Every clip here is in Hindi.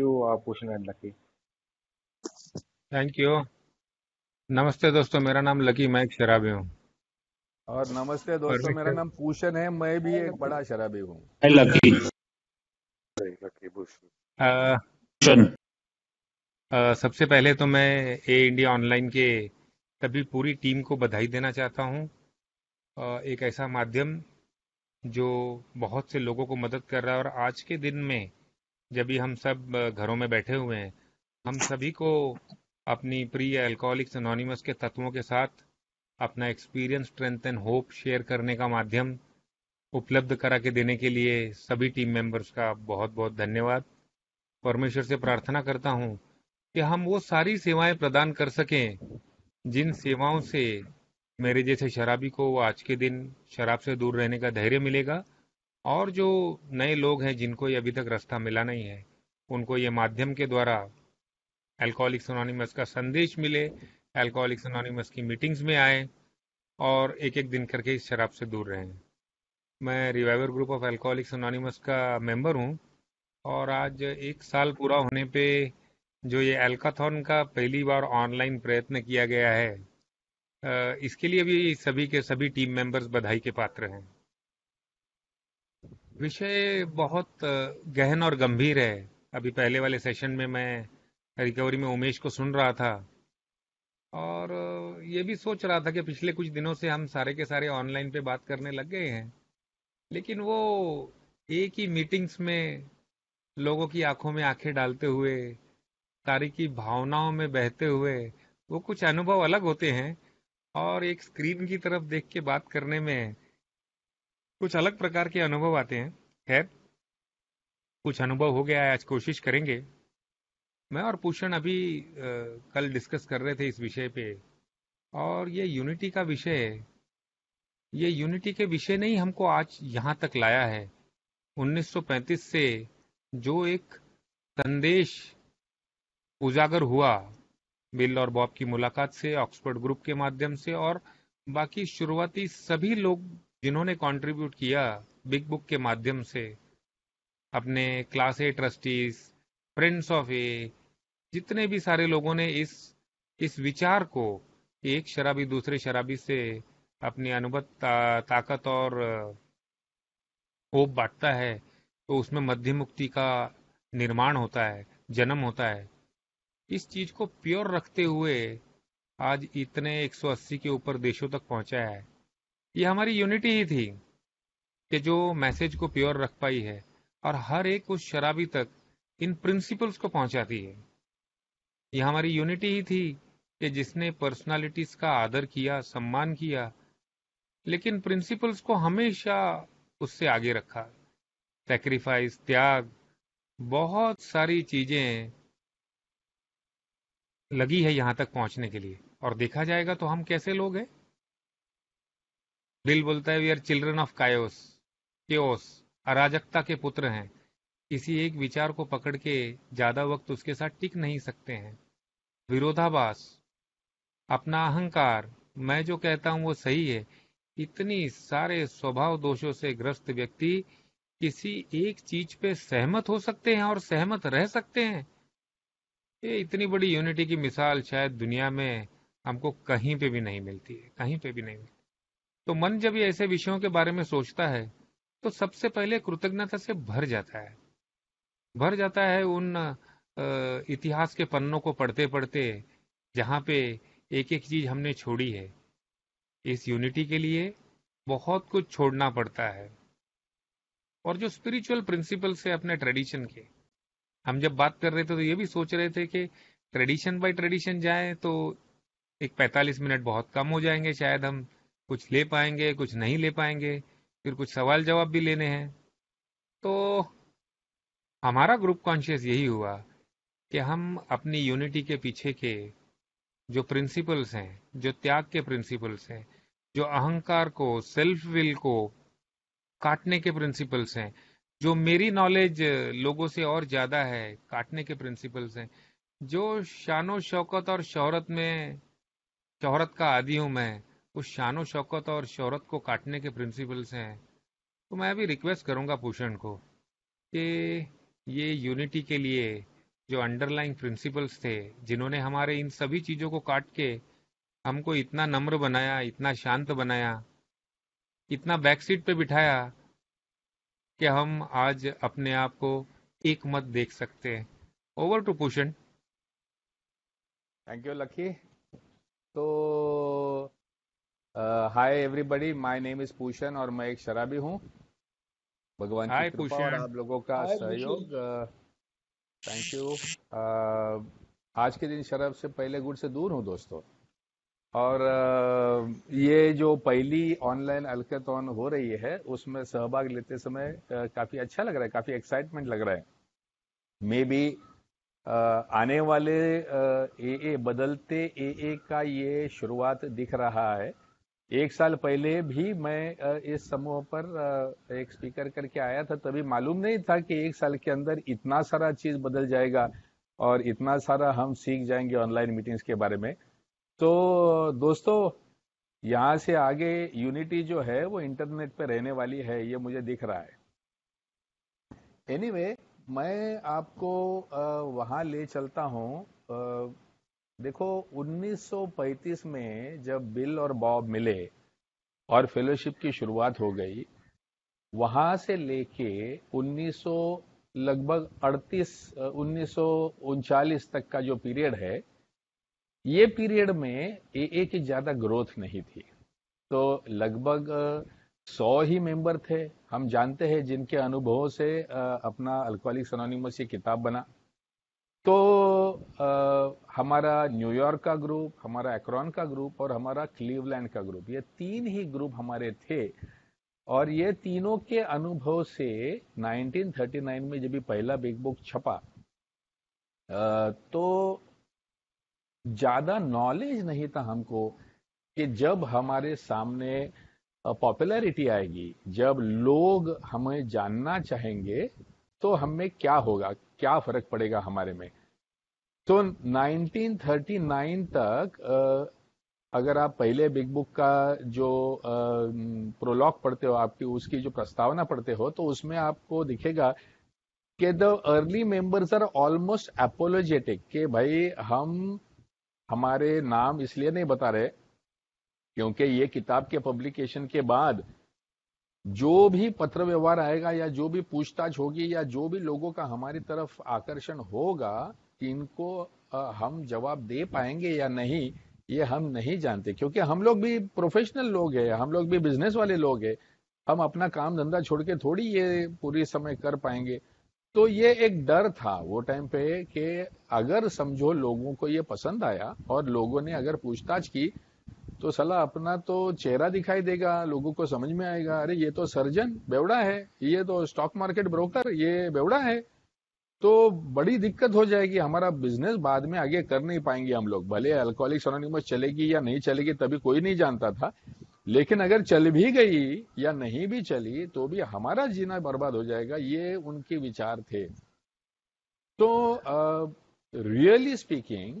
you, आभूषण एंड लकी थैंक यू नमस्ते दोस्तों मेरा नाम लकी मैं एक शराबी हूँ और नमस्ते दोस्तों मेरा नाम पूषण है मैं भी एक बड़ा शराबी हूँ लकी लकी भूषण सबसे पहले तो मैं ए इंडिया ऑनलाइन के सभी पूरी टीम को बधाई देना चाहता हूँ एक ऐसा माध्यम जो बहुत से लोगों को मदद कर रहा है और आज के दिन में जब भी हम सब घरों में बैठे हुए हैं हम सभी को अपनी प्रिय अल्कोहलिक्स एनोनिमस के तत्वों के साथ अपना experience strength and hope share करने का माध्यम उपलब्ध करा के देने के लिए सभी टीम मेंबर्स का बहुत बहुत धन्यवाद परमेश्वर से प्रार्थना करता हूँ कि हम वो सारी सेवाएं प्रदान कर सकें जिन सेवाओं से मेरे जैसे शराबी को आज के दिन शराब से दूर रहने का धैर्य मिलेगा और जो नए लोग हैं जिनको ये अभी तक रास्ता मिला नहीं है उनको ये माध्यम के द्वारा एल्कोहलिक्स अनोनिमस का संदेश मिले एल्कोहलिक्स अनोनीमस की मीटिंग्स में आए और एक एक दिन करके इस शराब से दूर रहें मैं reviver group of alcoholics anonymous का मेंबर हूं और आज एक साल पूरा होने पे जो ये एल्काथॉन का पहली बार ऑनलाइन प्रयत्न किया गया है इसके लिए भी सभी के सभी टीम मेंबर्स बधाई के पात्र हैं विषय बहुत गहन और गंभीर है अभी पहले वाले सेशन में मैं रिकवरी में उमेश को सुन रहा था और ये भी सोच रहा था कि पिछले कुछ दिनों से हम सारे के सारे ऑनलाइन पे बात करने लग गए हैं लेकिन वो एक ही मीटिंग्स में लोगों की आंखों में आंखें डालते हुए सारी की भावनाओं में बहते हुए वो कुछ अनुभव अलग होते हैं और एक स्क्रीन की तरफ देख के बात करने में कुछ अलग प्रकार के अनुभव आते हैं खैर कुछ अनुभव हो गया है आज कोशिश करेंगे मैं और पूषण अभी आ, कल डिस्कस कर रहे थे इस विषय पे और ये यूनिटी का विषय है ये यूनिटी के विषय ने ही हमको आज यहाँ तक लाया है 1935 से जो एक संदेश उजागर हुआ बिल और बॉब की मुलाकात से ऑक्सफोर्ड ग्रुप के माध्यम से और बाकी शुरुआती सभी लोग जिन्होंने कंट्रीब्यूट किया बिग बुक के माध्यम से अपने class A trustees friends of A जितने भी सारे लोगों ने इस इस विचार को एक शराबी दूसरे शराबी से अपनी अनुबत ता, ताकत और होप बांटता है तो उसमें मध्य मुक्ति का निर्माण होता है जन्म होता है इस चीज को प्योर रखते हुए आज इतने 180 के ऊपर देशों तक पहुंचा है ये हमारी यूनिटी ही थी कि जो मैसेज को प्योर रख पाई है और हर एक उस शराबी तक इन प्रिंसिपल्स को पहुंचाती है ये हमारी यूनिटी ही थी कि जिसने पर्सनालिटीज का आदर किया सम्मान किया लेकिन प्रिंसिपल्स को हमेशा उससे आगे रखा सेक्रीफाइस त्याग बहुत सारी चीजें लगी है यहां तक पहुंचने के लिए और देखा जाएगा तो हम कैसे लोग हैं बिल बोलता है we are children of chaos chaos अराजकता के पुत्र हैं किसी एक विचार को पकड़ के ज्यादा वक्त उसके साथ टिक नहीं सकते हैं विरोधाभास अपना अहंकार मैं जो कहता हूं वो सही है इतनी सारे स्वभाव दोषों से ग्रस्त व्यक्ति किसी एक चीज पे सहमत हो सकते हैं और सहमत रह सकते हैं ये इतनी बड़ी यूनिटी की मिसाल शायद दुनिया में हमको कहीं पे भी नहीं मिलती है कहीं पे भी नहीं मिलती तो मन जब ये ऐसे विषयों के बारे में सोचता है तो सबसे पहले कृतज्ञता से भर जाता है भर जाता है उन इतिहास के पन्नों को पढ़ते पढ़ते जहां पे एक एक चीज हमने छोड़ी है इस यूनिटी के लिए बहुत कुछ छोड़ना पड़ता है और जो स्पिरिचुअल प्रिंसिपल्स है अपने ट्रेडिशन के हम जब बात कर रहे थे तो ये भी सोच रहे थे कि ट्रेडिशन बाय ट्रेडिशन जाए तो एक 45 मिनट बहुत कम हो जाएंगे शायद हम कुछ ले पाएंगे कुछ नहीं ले पाएंगे फिर कुछ सवाल जवाब भी लेने हैं तो हमारा ग्रुप कॉन्शियस यही हुआ कि हम अपनी यूनिटी के पीछे के जो प्रिंसिपल्स हैं जो त्याग के प्रिंसिपल्स हैं जो अहंकार को सेल्फ विल को काटने के प्रिंसिपल्स हैं जो मेरी नॉलेज लोगों से और ज्यादा है काटने के प्रिंसिपल्स हैं जो शानो शौकत और शोहरत में शोहरत का आदि हूं मैं उस शानो शौकत और शहरत को काटने के प्रिंसिपल्स हैं तो मैं भी रिक्वेस्ट करूँगा भूषण को कि ये यूनिटी के लिए जो अंडरलाइंग प्रिंसिपल्स थे जिन्होंने हमारे इन सभी चीज़ों को काट के हमको इतना नम्र बनाया इतना शांत बनाया इतना बैक सीट पे बिठाया कि हम आज अपने आप को एक मत देख सकते हैं over to Bhushan thank you Lucky तो hi everybody my name is Pushan और मैं एक शराबी हूँ भगवान की कृपा और आप लोगों का सहयोग थैंक uh, यू uh, आज के दिन शराब से पहले गुड़ से दूर हूँ दोस्तों और uh, ये जो पहली ऑनलाइन अल्केथॉन हो रही है उसमें सहभाग लेते समय uh, काफी अच्छा लग रहा है काफी एक्साइटमेंट लग रहा है मे बी आने वाले ए ए बदलते ए ए का ये शुरुआत दिख रहा है एक साल पहले भी मैं इस समूह पर एक स्पीकर करके आया था तभी मालूम नहीं था कि एक साल के अंदर इतना सारा चीज बदल जाएगा और इतना सारा हम सीख जाएंगे ऑनलाइन मीटिंग्स के बारे में तो दोस्तों यहाँ से आगे यूनिटी जो है वो इंटरनेट पर रहने वाली है ये मुझे दिख रहा है एनीवे anyway, मैं आपको वहां ले चलता हूँ देखो 1935 में जब बिल और बॉब मिले और फेलोशिप की शुरुआत हो गई वहां से लेके 1900 लगभग 38 उन्नीस तक का जो पीरियड है ये पीरियड में ए की ज्यादा ग्रोथ नहीं थी तो लगभग सौ ही मेंबर थे हम जानते हैं जिनके अनुभवों से अपना अल्कोहलिक सनोनिमस ये किताब बना तो आ, हमारा न्यूयॉर्क का ग्रुप हमारा एक्रॉन का ग्रुप और हमारा क्लीवलैंड का ग्रुप ये तीन ही ग्रुप हमारे थे और ये तीनों के अनुभव से 1939 में जब भी पहला बिग बुक छपा तो ज़्यादा नॉलेज नहीं था हमको कि जब हमारे सामने पॉपुलैरिटी आएगी जब लोग हमें जानना चाहेंगे तो हमें क्या होगा क्या फर्क पड़ेगा हमारे में तो so, 1939 तक अगर आप पहले बिग बुक का जो प्रोलॉग पढ़ते हो आपकी उसकी जो प्रस्तावना पढ़ते हो तो उसमें आपको दिखेगा कि the early members are almost apologetic कि भाई हम हमारे नाम इसलिए नहीं बता रहे क्योंकि ये किताब के पब्लिकेशन के बाद जो भी पत्र व्यवहार आएगा या जो भी पूछताछ होगी या जो भी लोगों का हमारी तरफ आकर्षण होगा इनको हम जवाब दे पाएंगे या नहीं ये हम नहीं जानते क्योंकि हम लोग भी प्रोफेशनल लोग हैं हम लोग भी बिजनेस वाले लोग हैं हम अपना काम धंधा छोड़ के थोड़ी ये पूरी समय कर पाएंगे तो ये एक डर था वो टाइम पे कि अगर समझो लोगों को ये पसंद आया और लोगों ने अगर पूछताछ की तो सलाह अपना तो चेहरा दिखाई देगा लोगों को समझ में आएगा अरे ये तो सर्जन बेवड़ा है ये तो स्टॉक मार्केट ब्रोकर ये बेवड़ा है तो बड़ी दिक्कत हो जाएगी हमारा बिजनेस बाद में आगे कर नहीं पाएंगे हम लोग भले अल्कोहलिक सोनोनिमस चलेगी या नहीं चलेगी तभी कोई नहीं जानता था लेकिन अगर चल भी गई या नहीं भी चली तो भी हमारा जीना बर्बाद हो जाएगा ये उनके विचार थे तो आ, रियली स्पीकिंग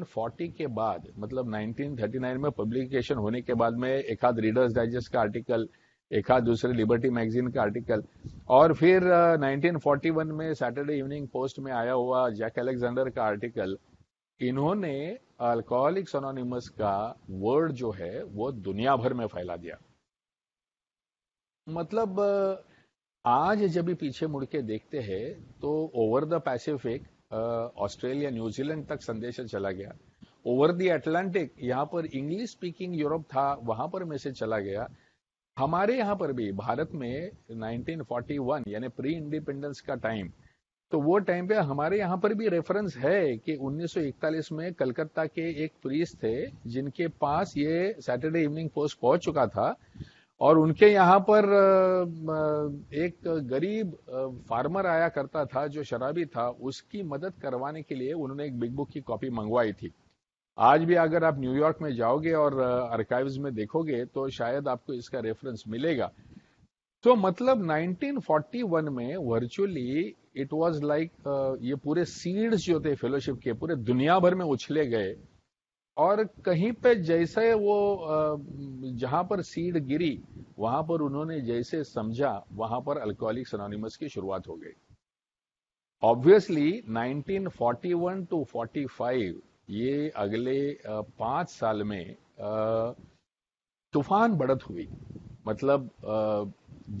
1940 के बाद मतलब 1939 में पब्लिकेशन होने के बाद में एक आध रीडर्स डाइजेस्ट का आर्टिकल एक आध दूसरे लिबर्टी मैगजीन का आर्टिकल और फिर uh, 1941 में सैटरडे इवनिंग पोस्ट में आया हुआ जैक अलेक्जेंडर का आर्टिकल इन्होंने अल्कोहलिक्स अनोनिमस का वर्ड जो है वो दुनिया भर में फैला दिया मतलब uh, आज जब भी पीछे मुड़ के देखते हैं तो over the Pacific Australia New Zealand तक संदेश चला गया ओवर दी अटलांटिक यहाँ पर इंग्लिश स्पीकिंग यूरोप था वहां पर मैसेज चला गया हमारे यहाँ पर भी भारत में 1941 यानी प्री इंडिपेंडेंस का टाइम तो वो टाइम पे हमारे यहाँ पर भी रेफरेंस है कि 1941 में कलकत्ता के एक प्रीस थे जिनके पास ये सैटरडे इवनिंग पोस्ट पहुंच चुका था और उनके यहाँ पर एक गरीब फार्मर आया करता था जो शराबी था उसकी मदद करवाने के लिए उन्होंने एक बिग बुक की कॉपी मंगवाई थी आज भी अगर आप न्यूयॉर्क में जाओगे और आर्काइव में देखोगे तो शायद आपको इसका रेफरेंस मिलेगा तो मतलब 1941 में वर्चुअली इट वाज लाइक ये पूरे सीड्स जो थे फेलोशिप के पूरे दुनिया भर में उछले गए और कहीं पे जैसे वो जहां पर सीड गिरी वहां पर उन्होंने जैसे समझा वहां पर अल्कोहलिक सनोनिमस की शुरुआत हो गई ऑब्वियसली 1941 टू 45 ये अगले पांच साल में तूफान बढ़त हुई मतलब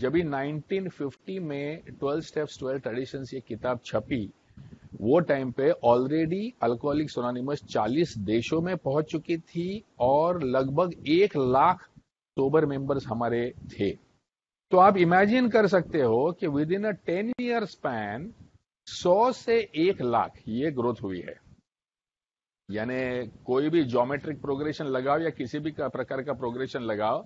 जब भी 1950 में 12 स्टेप्स 12 ट्रेडिशंस ये किताब छपी वो टाइम पे ऑलरेडी अल्कोहलिक सोनानिमस 40 देशों में पहुंच चुकी थी और लगभग एक लाख सोबर मेंबर्स हमारे थे तो आप इमेजिन कर सकते हो कि within a ten year span सौ से एक लाख ये ग्रोथ हुई है यानी कोई भी ज्योमेट्रिक प्रोग्रेशन लगाओ या किसी भी का प्रकार का प्रोग्रेशन लगाओ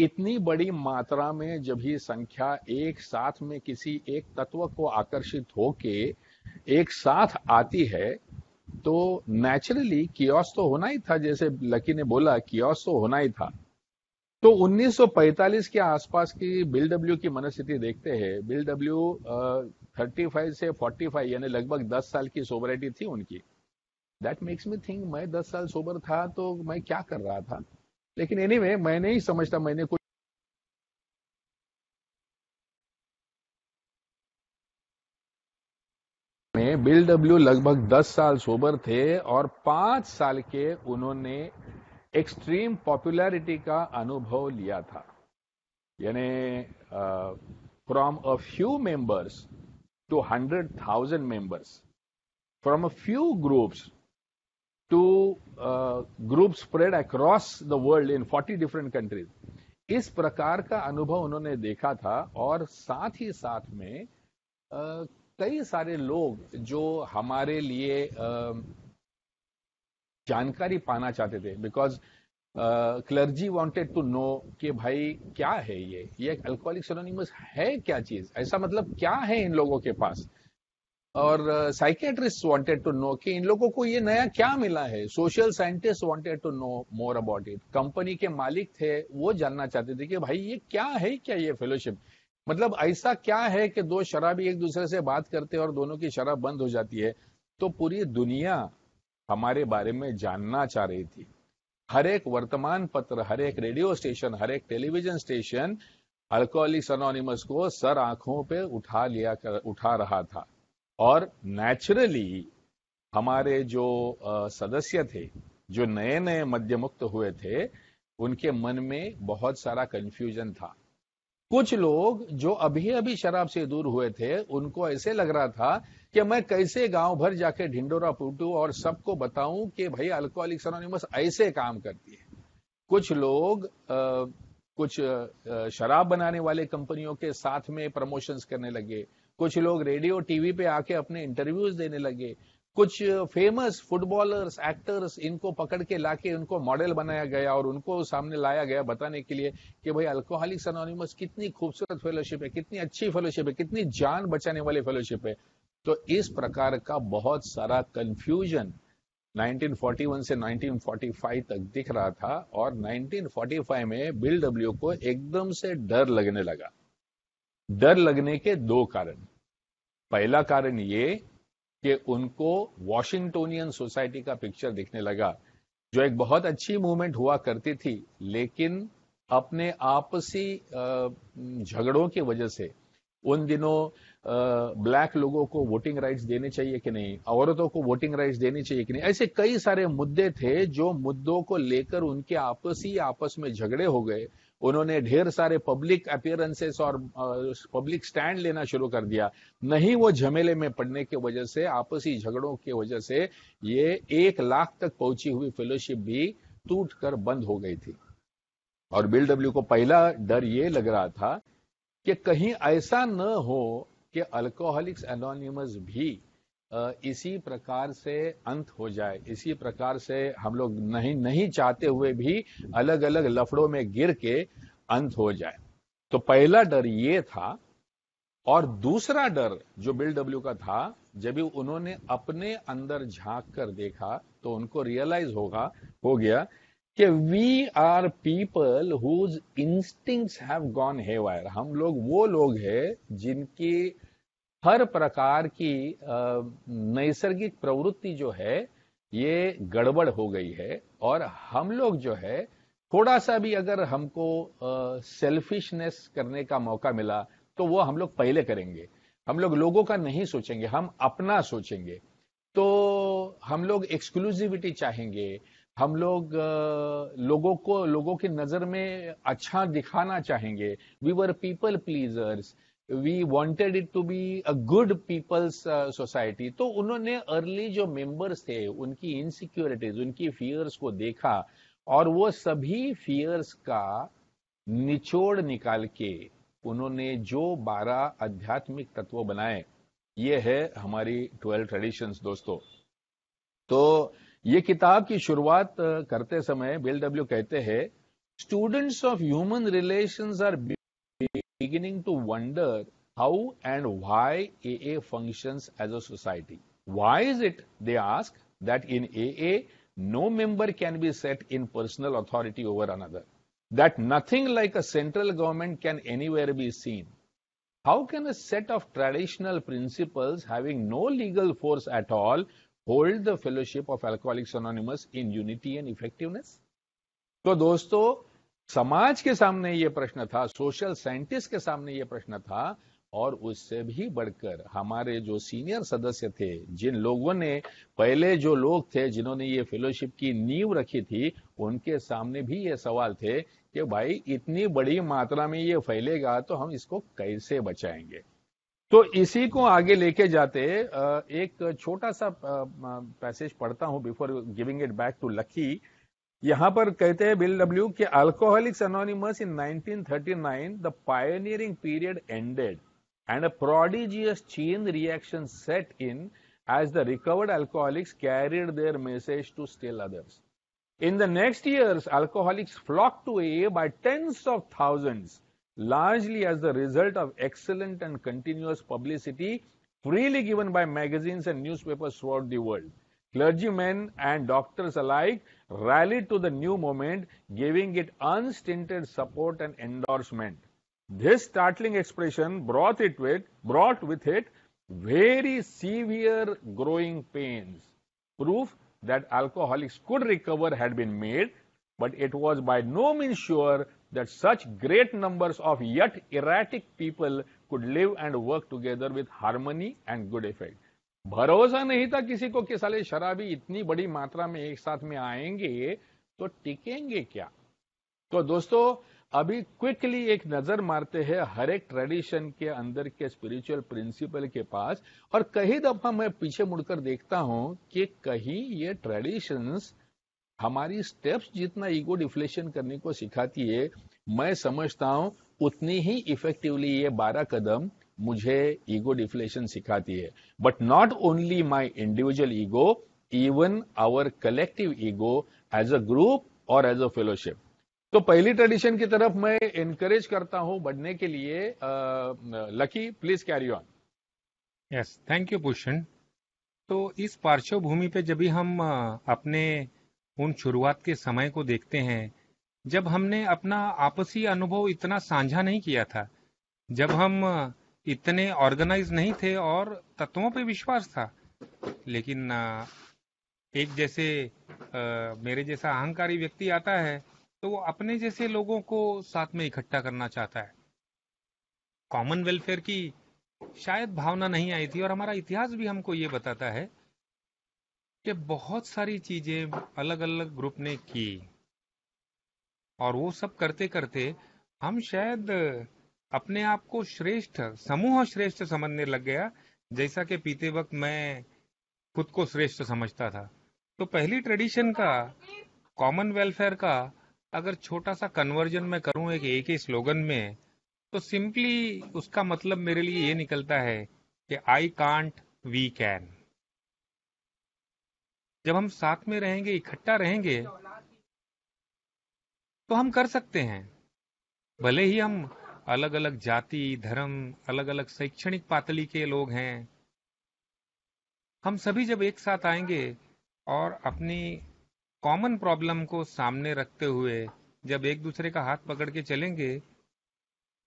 इतनी बड़ी मात्रा में जब ही संख्या एक साथ में किसी एक तत्व को आकर्षित होके एक साथ आती है तो नेचुरली कियोस तो होना ही था जैसे लकी ने बोला कियोस तो होना ही था तो 1945 के आसपास की बिल डब्ल्यू की मनस्थिति देखते हैं बिल डब्ल्यू थर्टी फाइव से 45 यानी लगभग 10 साल की सोबरिटी थी उनकी दैट मेक्स मी थिंक मैं 10 साल सोबर था तो मैं क्या कर रहा था लेकिन एनी anyway, मैं नहीं समझता मैंने कुछ बिल डब्ल्यू लगभग 10 साल सोबर थे और पांच साल के उन्होंने एक्सट्रीम पॉपुलैरिटी का अनुभव लिया था यानी from a few members to hundred thousand members from a few groups to group spread across the world in 40 different countries इस प्रकार का अनुभव उन्होंने देखा था और साथ ही साथ में uh, कई सारे लोग जो हमारे लिए जानकारी पाना चाहते थे because clergy wanted to know कि भाई क्या है ये ये अल्कोहलिक सोनोनिमस है क्या चीज ऐसा मतलब क्या है इन लोगों के पास और साइकेट्रिस्ट वांटेड टू नो कि इन लोगों को ये नया क्या मिला है social scientist wanted to know more about it company के मालिक थे वो जानना चाहते थे कि भाई ये क्या है क्या ये फेलोशिप मतलब ऐसा क्या है कि दो शराबी एक दूसरे से बात करते हैं और दोनों की शराब बंद हो जाती है तो पूरी दुनिया हमारे बारे में जानना चाह रही थी हर एक वर्तमान पत्र हर एक रेडियो स्टेशन हर एक टेलीविजन स्टेशन अल्कोहलिक्स अनोनिमस को सर आंखों पे उठा लिया कर उठा रहा था और नेचुरली हमारे जो सदस्य थे जो नए नए मध्य मुक्त हुए थे उनके मन में बहुत सारा कंफ्यूजन था कुछ लोग जो अभी अभी शराब से दूर हुए थे उनको ऐसे लग रहा था कि मैं कैसे गांव भर जाके ढिंडोरा फूटू और सबको बताऊं कि भाई अल्कोहलिक अनोनिमस ऐसे काम करती है कुछ लोग आ, कुछ शराब बनाने वाले कंपनियों के साथ में प्रमोशंस करने लगे कुछ लोग रेडियो टीवी पे आके अपने इंटरव्यूज देने लगे कुछ फेमस फुटबॉलर्स एक्टर्स इनको पकड़ के लाके उनको मॉडल बनाया गया और उनको सामने लाया गया बताने के लिए कि भाई अल्कोहलिक्स अनोनिमस कितनी खूबसूरत फेलोशिप है कितनी अच्छी फेलोशिप है कितनी जान बचाने वाली फेलोशिप है तो इस प्रकार का बहुत सारा कंफ्यूजन 1941 से 1945 तक दिख रहा था और 1945 में बिल डब्ल्यू को एकदम से डर लगने लगा डर लगने के दो कारण पहला कारण ये कि उनको वॉशिंगटोनियन सोसाइटी का पिक्चर दिखने लगा जो एक बहुत अच्छी मूवमेंट हुआ करती थी लेकिन अपने आपसी झगड़ों की वजह से उन दिनों ब्लैक लोगों को वोटिंग राइट्स देने चाहिए कि नहीं औरतों को वोटिंग राइट्स देने चाहिए कि नहीं ऐसे कई सारे मुद्दे थे जो मुद्दों को लेकर उनके आपसी आपस में झगड़े हो गए उन्होंने ढेर सारे पब्लिक अपियरेंसेस और पब्लिक स्टैंड लेना शुरू कर दिया नहीं वो झमेले में पड़ने की वजह से आपसी झगड़ों की वजह से ये एक लाख तक पहुंची हुई फेलोशिप भी टूट कर बंद हो गई थी और बिल डब्ल्यू को पहला डर ये लग रहा था कि कहीं ऐसा न हो कि अल्कोहलिक्स एनोनिमस भी इसी प्रकार से अंत हो जाए इसी प्रकार से हम लोग नहीं नहीं चाहते हुए भी अलग अलग लफड़ों में गिर के अंत हो जाए तो पहला डर ये था और दूसरा डर जो बिल डब्ल्यू का था जब भी उन्होंने अपने अंदर झांक कर देखा तो उनको रियलाइज होगा हो गया कि we are people whose instincts have gone haywire हम लोग वो लोग हैं जिनकी हर प्रकार की नैसर्गिक प्रवृत्ति जो है ये गड़बड़ हो गई है और हम लोग जो है थोड़ा सा भी अगर हमको सेल्फिशनेस करने का मौका मिला तो वो हम लोग पहले करेंगे हम लोग लोगों का नहीं सोचेंगे हम अपना सोचेंगे तो हम लोग एक्सक्लूसिविटी चाहेंगे हम लोग लोगों को लोगों की नजर में अच्छा दिखाना चाहेंगे we were people pleasers we wanted it to be a good peoples society तो उन्होंने अर्ली जो मेंबर्स थे उनकी इनसिक्योरिटीज उनकी फियर्स को देखा और वो सभी फियर्स का निचोड़ निकाल के उन्होंने जो बारह आध्यात्मिक तत्व बनाए ये है हमारी ट्वेल्व ट्रेडिशंस दोस्तों तो ये किताब की शुरुआत करते समय बिल डब्ल्यू कहते हैं students of human relations are beginning to wonder how and why AA functions as a society. Why is it, they ask, that in AA, no member can be set in personal authority over another? That nothing like a central government can anywhere be seen? How can a set of traditional principles having no legal force at all hold the fellowship of Alcoholics Anonymous in unity and effectiveness? So, friends. समाज के सामने ये प्रश्न था सोशल साइंटिस्ट के सामने ये प्रश्न था और उससे भी बढ़कर हमारे जो सीनियर सदस्य थे जिन लोगों ने पहले जो लोग थे जिन्होंने ये फेलोशिप की नींव रखी थी उनके सामने भी ये सवाल थे कि भाई इतनी बड़ी मात्रा में ये फैलेगा तो हम इसको कैसे बचाएंगे तो इसी को आगे लेके जाते एक छोटा सा पैसेज पढ़ता हूं before giving it back to Lucky यहां पर कहते हैं बिल डब्ल्यू कि 1939 the pioneering period ended, and a prodigious chain reaction set in as the recovered alcoholics carried their message to still others. In the next years, alcoholics flocked to AA by tens of thousands, largely as the result of excellent and continuous publicity freely given by magazines and newspapers throughout the world. Clergymen and doctors alike rallied to the new movement, giving it unstinted support and endorsement. This startling expression brought it with brought with it very severe growing pains. Proof that alcoholics could recover had been made, but it was by no means sure that such great numbers of yet erratic people could live and work together with harmony and good effect. भरोसा नहीं था किसी को कि साले शराबी इतनी बड़ी मात्रा में एक साथ में आएंगे तो टिकेंगे क्या तो दोस्तों अभी क्विकली एक नजर मारते हैं हर एक ट्रेडिशन के अंदर के स्पिरिचुअल प्रिंसिपल के पास और कई दफा मैं पीछे मुड़कर देखता हूं कि कहीं ये ट्रेडिशंस हमारी स्टेप्स जितना ईगो डिफ्लेशन करने को सिखाती है मैं समझता हूं उतनी ही इफेक्टिवली ये बारह कदम मुझे ईगो डिफ्लेशन सिखाती है but not only my individual ego even our collective ego as a group और एज अ फेलोशिप तो पहली ट्रेडिशन की तरफ मैं इनकरेज करता हूं बढ़ने के लिए Lucky please carry on yes thank you Bhushan तो इस पार्श्वभूमि पे जब भी हम अपने उन शुरुआत के समय को देखते हैं जब हमने अपना आपसी अनुभव इतना साझा नहीं किया था जब हम इतने ऑर्गेनाइज नहीं थे और तत्वों पे विश्वास था लेकिन एक जैसे मेरे जैसा अहंकारी व्यक्ति आता है तो वो अपने जैसे लोगों को साथ में इकट्ठा करना चाहता है कॉमन वेलफेयर की शायद भावना नहीं आई थी और हमारा इतिहास भी हमको ये बताता है कि बहुत सारी चीजें अलग अलग ग्रुप ने की और वो सब करते करते हम शायद अपने आप को श्रेष्ठ समूह श्रेष्ठ समझने लग गया जैसा कि पीते वक्त मैं खुद को श्रेष्ठ समझता था तो पहली ट्रेडिशन का कॉमन वेलफेयर का अगर छोटा सा कन्वर्जन मैं करूं एक एक ही स्लोगन में तो सिंपली उसका मतलब मेरे लिए ये निकलता है कि आई कांट वी कैन जब हम साथ में रहेंगे इकट्ठा रहेंगे तो हम कर सकते हैं भले ही हम अलग अलग जाति धर्म अलग अलग शैक्षणिक पातली के लोग हैं हम सभी जब एक साथ आएंगे और अपनी कॉमन प्रॉब्लम को सामने रखते हुए जब एक दूसरे का हाथ पकड़ के चलेंगे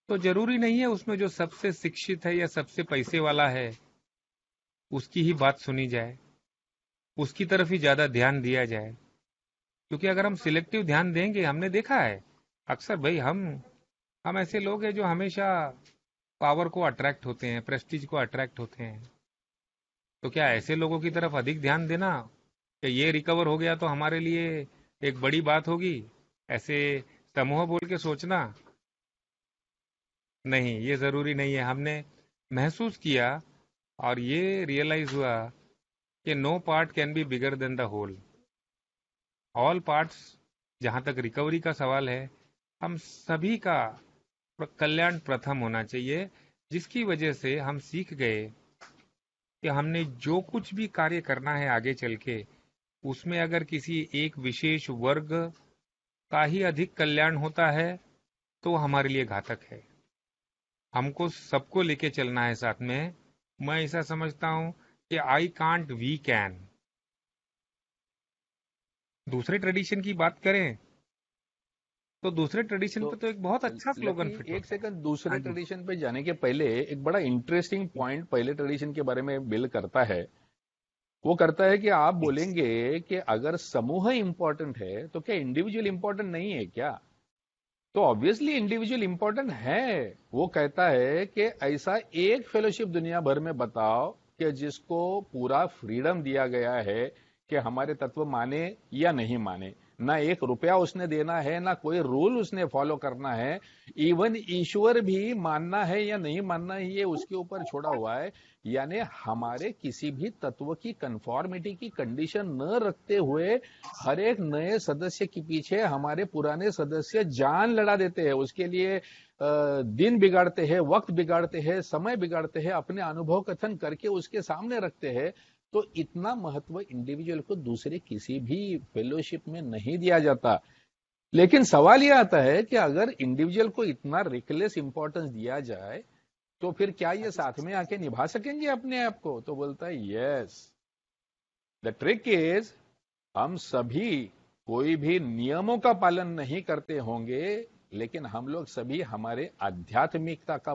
तो जरूरी नहीं है उसमें जो सबसे शिक्षित है या सबसे पैसे वाला है उसकी ही बात सुनी जाए उसकी तरफ ही ज्यादा ध्यान दिया जाए क्योंकि अगर हम सिलेक्टिव ध्यान देंगे हमने देखा है अक्सर भाई हम हम ऐसे लोग हैं जो हमेशा पावर को अट्रैक्ट होते हैं प्रेस्टीज को अट्रैक्ट होते हैं तो क्या ऐसे लोगों की तरफ अधिक ध्यान देना कि ये रिकवर हो गया तो हमारे लिए एक बड़ी बात होगी ऐसे समूह बोल के सोचना नहीं ये जरूरी नहीं है हमने महसूस किया और ये रियलाइज हुआ कि no part can be bigger than the whole all parts जहां तक रिकवरी का सवाल है हम सभी का कल्याण प्रथम होना चाहिए जिसकी वजह से हम सीख गए कि हमने जो कुछ भी कार्य करना है आगे चल के उसमें अगर किसी एक विशेष वर्ग का ही अधिक कल्याण होता है तो हमारे लिए घातक है हमको सबको लेके चलना है साथ में मैं ऐसा समझता हूं कि आई कांट वी कैन दूसरे ट्रेडिशन की बात करें तो दूसरे ट्रेडिशन तो, पे तो एक बहुत अच्छा स्लोगन फिट एक सेकंड दूसरे ट्रेडिशन हाँ पे जाने के पहले एक बड़ा इंटरेस्टिंग पॉइंट पहले ट्रेडिशन के बारे में बिल करता है वो करता है कि आप बोलेंगे कि अगर समूह इंपॉर्टेंट है तो क्या इंडिविजुअल इंपॉर्टेंट नहीं है क्या तो ऑब्वियसली इंडिविजुअल इंपॉर्टेंट है वो कहता है कि ऐसा एक फेलोशिप दुनिया भर में बताओ कि जिसको पूरा फ्रीडम दिया गया है कि हमारे तत्व माने या नहीं माने ना एक रुपया उसने देना है ना कोई रूल उसने फॉलो करना है इवन ईश्वर भी मानना है या नहीं मानना है ये उसके ऊपर छोड़ा हुआ है यानी हमारे किसी भी तत्व की कंफॉर्मिटी की कंडीशन न रखते हुए हर एक नए सदस्य के पीछे हमारे पुराने सदस्य जान लड़ा देते हैं उसके लिए दिन बिगाड़ते हैं वक्त बिगाड़ते हैं समय बिगाड़ते हैं अपने अनुभव कथन करके उसके सामने रखते हैं तो इतना महत्व इंडिविजुअल को दूसरे किसी भी फेलोशिप में नहीं दिया जाता लेकिन सवाल यह आता है कि अगर इंडिविजुअल को इतना रिकलेस इंपॉर्टेंस दिया जाए तो फिर क्या ये साथ में आके निभा सकेंगे अपने आप को तो बोलता है यस द ट्रिक इज हम सभी कोई भी नियमों का पालन नहीं करते होंगे लेकिन हम लोग सभी हमारे आध्यात्मिकता का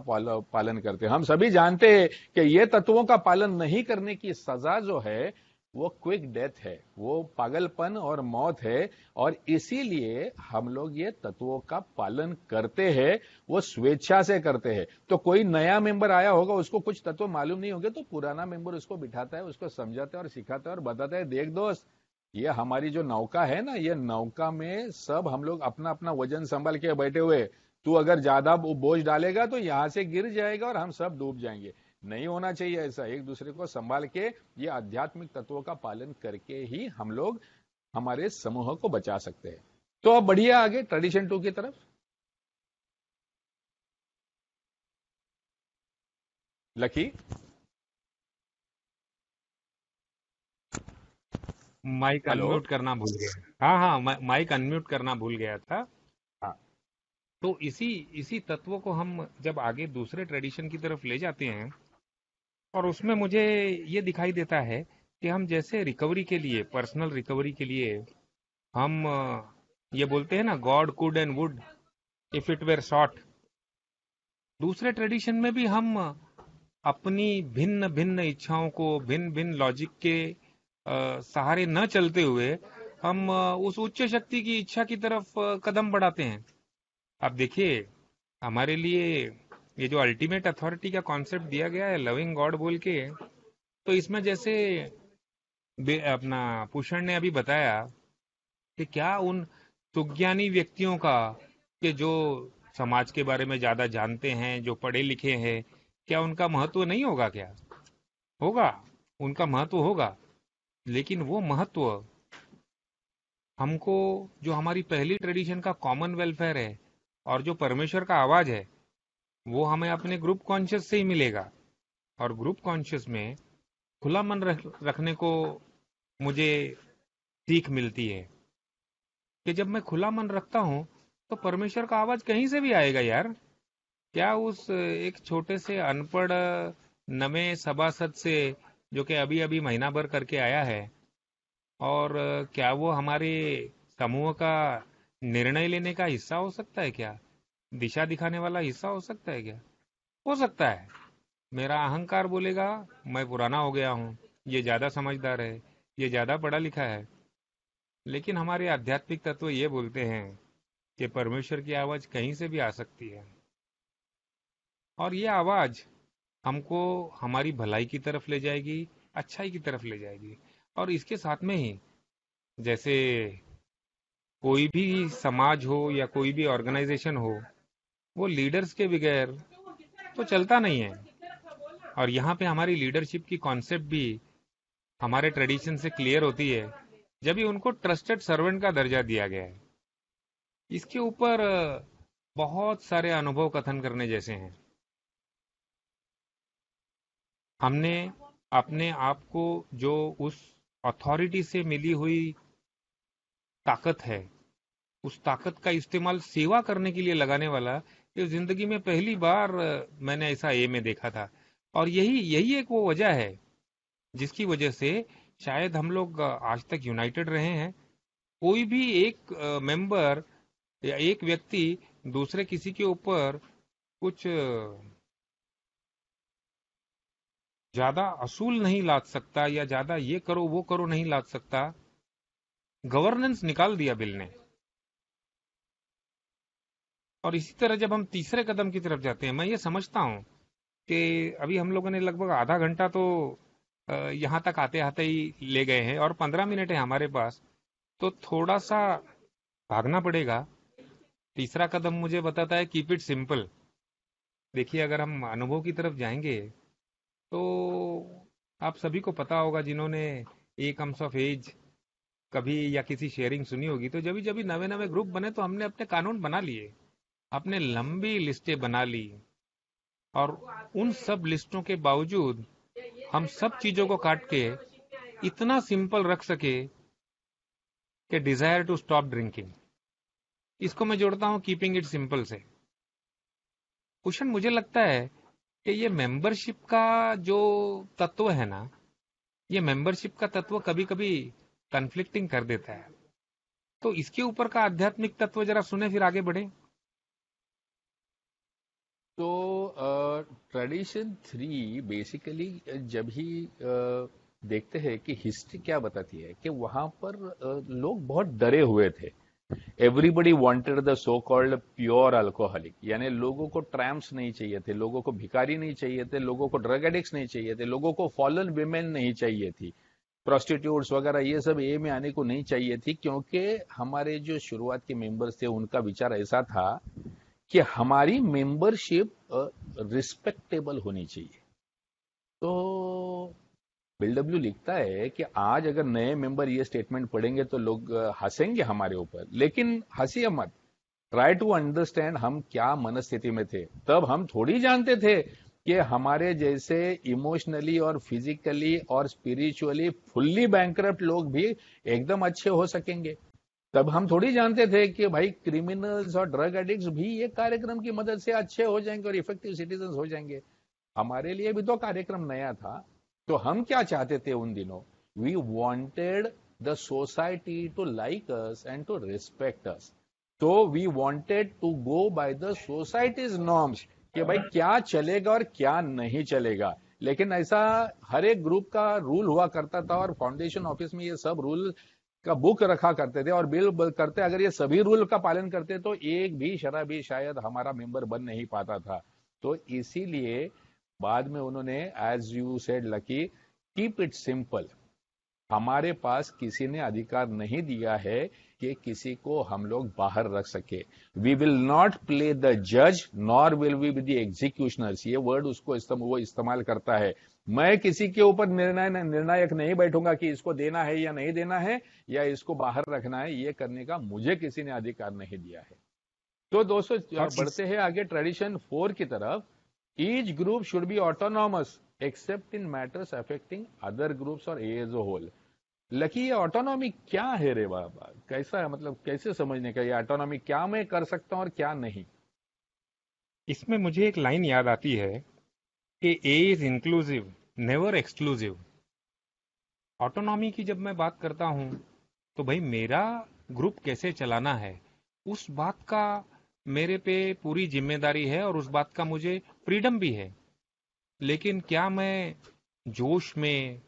पालन करते हैं हम सभी जानते हैं कि ये तत्वों का पालन नहीं करने की सजा जो है वो क्विक डेथ है वो पागलपन और मौत है और इसीलिए हम लोग ये तत्वों का पालन करते हैं वो स्वेच्छा से करते हैं तो कोई नया मेंबर आया होगा उसको कुछ तत्व मालूम नहीं होंगे तो पुराना मेंबर उसको बिठाता है उसको समझाता है और सिखाता है और बताता है देख दोस्त ये हमारी जो नौका है ना ये नौका में सब हम लोग अपना अपना वजन संभल के बैठे हुए तू अगर ज्यादा बोझ डालेगा तो यहां से गिर जाएगा और हम सब डूब जाएंगे नहीं होना चाहिए ऐसा एक दूसरे को संभाल के ये आध्यात्मिक तत्वों का पालन करके ही हम लोग हमारे समूह को बचा सकते हैं तो अब बढ़िया आगे ट्रेडिशन टू की तरफ लकी माइक अनम्यूट करना भूल गया हाँ हाँ माइक अनम्यूट करना भूल गया था हाँ। तो इसी इसी तत्व को हम जब आगे दूसरे ट्रेडिशन की तरफ ले जाते हैं और उसमें मुझे ये दिखाई देता है कि हम जैसे रिकवरी के लिए पर्सनल रिकवरी के लिए हम ये बोलते हैं ना God could and would if it were sought दूसरे ट्रेडिशन में भी हम अपनी भिन्न भिन्न इच्छाओं को भिन्न भिन्न लॉजिक के सहारे न चलते हुए हम उस उच्च शक्ति की इच्छा की तरफ कदम बढ़ाते हैं आप देखिए हमारे लिए ये जो अल्टीमेट अथॉरिटी का कॉन्सेप्ट दिया गया है लविंग गॉड बोल के तो इसमें जैसे अपना भूषण ने अभी बताया कि क्या उन सुज्ञानी व्यक्तियों का के जो समाज के बारे में ज्यादा जानते हैं जो पढ़े लिखे हैं क्या उनका महत्व नहीं होगा क्या होगा उनका महत्व होगा लेकिन वो महत्व हमको जो हमारी पहली ट्रेडिशन का कॉमन वेलफेयर है और जो परमेश्वर का आवाज है वो हमें अपने ग्रुप कॉन्शियस से ही मिलेगा और ग्रुप कॉन्शियस में खुला मन रख, रखने को मुझे सीख मिलती है कि जब मैं खुला मन रखता हूं तो परमेश्वर का आवाज कहीं से भी आएगा यार क्या उस एक छोटे से अनपढ़ नमे सभासद से जो कि अभी अभी महीना भर करके आया है और क्या वो हमारे समूह का निर्णय लेने का हिस्सा हो सकता है क्या दिशा दिखाने वाला हिस्सा हो सकता है क्या हो सकता है मेरा अहंकार बोलेगा मैं पुराना हो गया हूँ ये ज्यादा समझदार है ये ज्यादा पढ़ा लिखा है लेकिन हमारे आध्यात्मिक तत्व ये बोलते हैं कि परमेश्वर की आवाज कहीं से भी आ सकती है और ये आवाज हमको हमारी भलाई की तरफ ले जाएगी अच्छाई की तरफ ले जाएगी और इसके साथ में ही जैसे कोई भी समाज हो या कोई भी ऑर्गेनाइजेशन हो वो लीडर्स के बगैर तो चलता नहीं है और यहाँ पे हमारी लीडरशिप की कॉन्सेप्ट भी हमारे ट्रेडिशन से क्लियर होती है जब ही उनको ट्रस्टेड सर्वेंट का दर्जा दिया गया है इसके ऊपर बहुत सारे अनुभव कथन करने जैसे हैं हमने अपने आप को जो उस अथॉरिटी से मिली हुई ताकत है उस ताकत का इस्तेमाल सेवा करने के लिए लगाने वाला ये जिंदगी में पहली बार मैंने ऐसा ए में देखा था और यही यही एक वो वजह है जिसकी वजह से शायद हम लोग आज तक यूनाइटेड रहे हैं कोई भी एक मेंबर या एक व्यक्ति दूसरे किसी के ऊपर कुछ ज्यादा असूल नहीं लाद सकता या ज्यादा ये करो वो करो नहीं लाद सकता गवर्नेंस निकाल दिया बिल ने और इसी तरह जब हम तीसरे कदम की तरफ जाते हैं मैं ये समझता हूं कि अभी हम लोगों ने लगभग आधा घंटा तो यहां तक आते आते ही ले गए हैं और पंद्रह मिनट है हमारे पास तो थोड़ा सा भागना पड़ेगा तीसरा कदम मुझे बताता है कीप इट सिंपल देखिए अगर हम अनुभव की तरफ जाएंगे तो आप सभी को पता होगा जिन्होंने एक कम्स ऑफ एज कभी या किसी शेयरिंग सुनी होगी तो जब जब नवे नवे ग्रुप बने तो हमने अपने कानून बना लिए अपने लंबी लिस्टें बना ली और उन सब लिस्टों के बावजूद हम सब चीजों को काट के इतना सिंपल रख सके कि डिजायर टू स्टॉप ड्रिंकिंग इसको मैं जोड़ता हूं कीपिंग इट सिंपल से कुशन मुझे लगता है कि ये मेंबरशिप का जो तत्व है ना ये मेंबरशिप का तत्व कभी कभी कंफ्लिक्टिंग कर देता है तो इसके ऊपर का आध्यात्मिक तत्व जरा सुने फिर आगे बढ़े तो ट्रेडिशन थ्री बेसिकली जब ही uh, देखते हैं कि हिस्ट्री क्या बताती है कि वहां पर uh, लोग बहुत डरे हुए थे everybody wanted the so called pure alcoholic यानी लोगों को ट्रैम्स नहीं चाहिए थे लोगों को भिकारी नहीं चाहिए थे लोगों को ड्रग एडिक्स नहीं चाहिए थे लोगों को फॉलन वीमेन नहीं चाहिए थी प्रोस्टिट्यूट्स वगैरह ये सब ए में आने को नहीं चाहिए थी क्योंकि हमारे जो शुरुआत के मेंबर्स थे उनका विचार ऐसा था कि हमारी मेंबरशिप रिस्पेक्टेबल होनी चाहिए तो बिलडब्ल्यू लिखता है कि आज अगर नए मेंबर ये स्टेटमेंट पढ़ेंगे तो लोग हंसेंगे हमारे ऊपर लेकिन हंसी मत ट्राई टू अंडरस्टैंड हम क्या मनस्थिति में थे तब हम थोड़ी जानते थे कि हमारे जैसे इमोशनली और फिजिकली और स्पिरिचुअली फुल्ली बैंक लोग भी एकदम अच्छे हो सकेंगे तब हम थोड़ी जानते थे कि भाई क्रिमिनल्स और ड्रग एडिक्ट भी ये कार्यक्रम की मदद से अच्छे हो जाएंगे और इफेक्टिव सिटीजन हो जाएंगे हमारे लिए भी तो कार्यक्रम नया था तो हम क्या चाहते थे उन दिनों we wanted the society to like us and to respect us तो we wanted to go by the society's norms कि भाई क्या चलेगा और क्या नहीं चलेगा लेकिन ऐसा हर एक ग्रुप का रूल हुआ करता था और फाउंडेशन ऑफिस में ये सब रूल का बुक रखा करते थे और बिल करते अगर ये सभी रूल का पालन करते तो एक भी शराबी शायद हमारा मेंबर बन नहीं पाता था तो इसीलिए बाद में उन्होंने as you said Lucky keep it simple हमारे पास किसी ने अधिकार नहीं दिया है कि किसी को हम लोग बाहर रख सके we will not play the जज nor will we be executioners ये वर्ड उसको इस्तम, वो इस्तेमाल करता है मैं किसी के ऊपर निर्णय निर्णायक नहीं बैठूंगा कि इसको देना है या नहीं देना है या इसको बाहर रखना है ये करने का मुझे किसी ने अधिकार नहीं दिया है तो दोस्तों बढ़ते हैं आगे ट्रेडिशन फोर की तरफ each group should be autonomous except in matters affecting other groups और एज a whole. लकी ये ऑटोनॉमी क्या है रे बाबा कैसा है मतलब कैसे समझने का ये ऑटोनॉमी क्या मैं कर सकता हूं और क्या नहीं इसमें मुझे एक लाइन याद आती है कि A is inclusive never exclusive autonomy की जब मैं बात करता हूं तो भाई मेरा ग्रुप कैसे चलाना है उस बात का मेरे पे पूरी जिम्मेदारी है और उस बात का मुझे फ्रीडम भी है लेकिन क्या मैं जोश में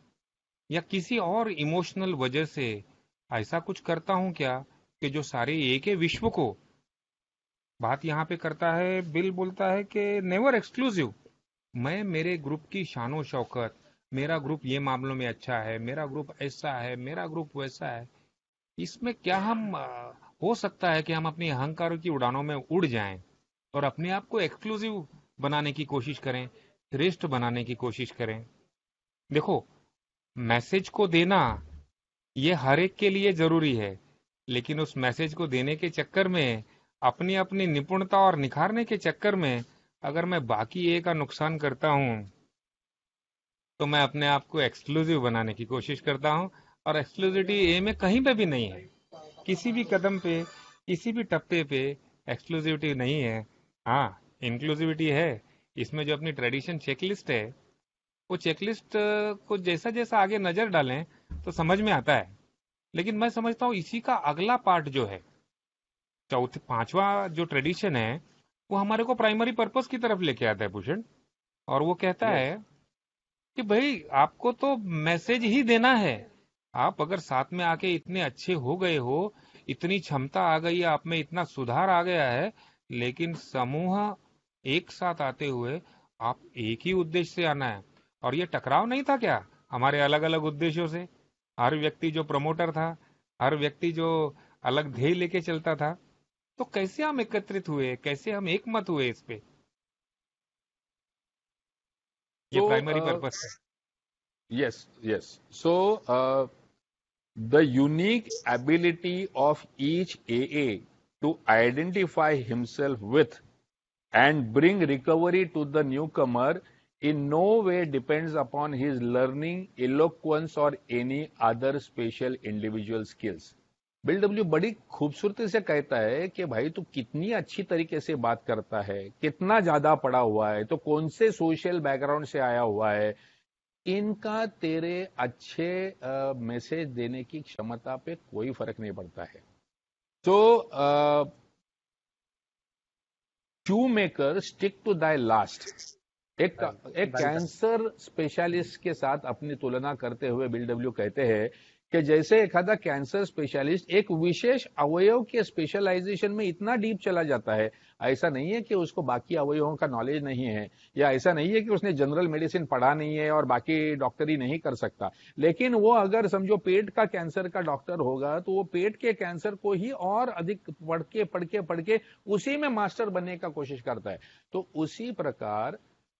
या किसी और इमोशनल वजह से ऐसा कुछ करता हूं क्या कि जो सारे एक है विश्व को बात यहाँ पे करता है बिल बोलता है कि नेवर एक्सक्लूसिव मैं मेरे ग्रुप की शानो शौकत मेरा ग्रुप ये मामलों में अच्छा है मेरा ग्रुप ऐसा है मेरा ग्रुप वैसा है इसमें क्या हम हो सकता है कि हम अपनी अहंकारों की उड़ानों में उड़ जाएं और अपने आप को एक्सक्लूसिव बनाने की कोशिश करें श्रेष्ठ बनाने की कोशिश करें देखो मैसेज को देना ये हर एक के लिए जरूरी है लेकिन उस मैसेज को देने के चक्कर में अपनी अपनी निपुणता और निखारने के चक्कर में अगर मैं बाकी ए का नुकसान करता हूं तो मैं अपने आप को एक्सक्लूसिव बनाने की कोशिश करता हूं और एक्सक्लूसिविटी ए में कहीं पे भी नहीं है किसी भी कदम पे किसी भी टप्पे पे एक्सक्लूसिविटी नहीं है हाँ इंक्लूसिविटी है इसमें जो अपनी ट्रेडिशन चेकलिस्ट है वो चेकलिस्ट को जैसा जैसा आगे नजर डालें तो समझ में आता है लेकिन मैं समझता हूँ इसी का अगला पार्ट जो है चौथे पांचवा जो ट्रेडिशन है वो हमारे को प्राइमरी पर्पस की तरफ लेके आता है भूषण और वो कहता yes. है कि भाई आपको तो मैसेज ही देना है आप अगर साथ में आके इतने अच्छे हो गए हो इतनी क्षमता आ गई है आप में इतना सुधार आ गया है लेकिन समूह एक साथ आते हुए आप एक ही उद्देश्य से आना है और ये टकराव नहीं था क्या हमारे अलग अलग उद्देश्यों से हर व्यक्ति जो प्रमोटर था हर व्यक्ति जो अलग ध्येय लेके चलता था तो कैसे हम एकत्रित हुए कैसे हम एक मत हुए इस पे ये प्राइमरी तो, पर्पस है yes yes so the unique ability of each AA to identify himself with and bring recovery to the newcomer in no way depends upon his learning, eloquence or any other special individual skills. Bill W बड़ी खूबसूरती से कहता है कि भाई तू कितनी अच्छी तरीके से बात करता है कितना ज्यादा पढ़ा हुआ है तो कौन से सोशल बैकग्राउंड से आया हुआ है इनका तेरे अच्छे मैसेज देने की क्षमता पे कोई फर्क नहीं पड़ता है तो shoemaker stick to thy last एक एक कैंसर स्पेशलिस्ट के साथ अपनी तुलना करते हुए बिल डब्ल्यू कहते हैं कि जैसे एखादा कैंसर स्पेशलिस्ट एक विशेष अवयव के स्पेशलाइजेशन में इतना डीप चला जाता है ऐसा नहीं है कि उसको बाकी अवयवों का नॉलेज नहीं है या ऐसा नहीं है कि उसने जनरल मेडिसिन पढ़ा नहीं है और बाकी डॉक्टरी नहीं कर सकता लेकिन वो अगर समझो पेट का कैंसर का डॉक्टर होगा तो वो पेट के कैंसर को ही और अधिक पढ़ के पढ़ के पढ़ के उसी में मास्टर बनने का कोशिश करता है तो उसी प्रकार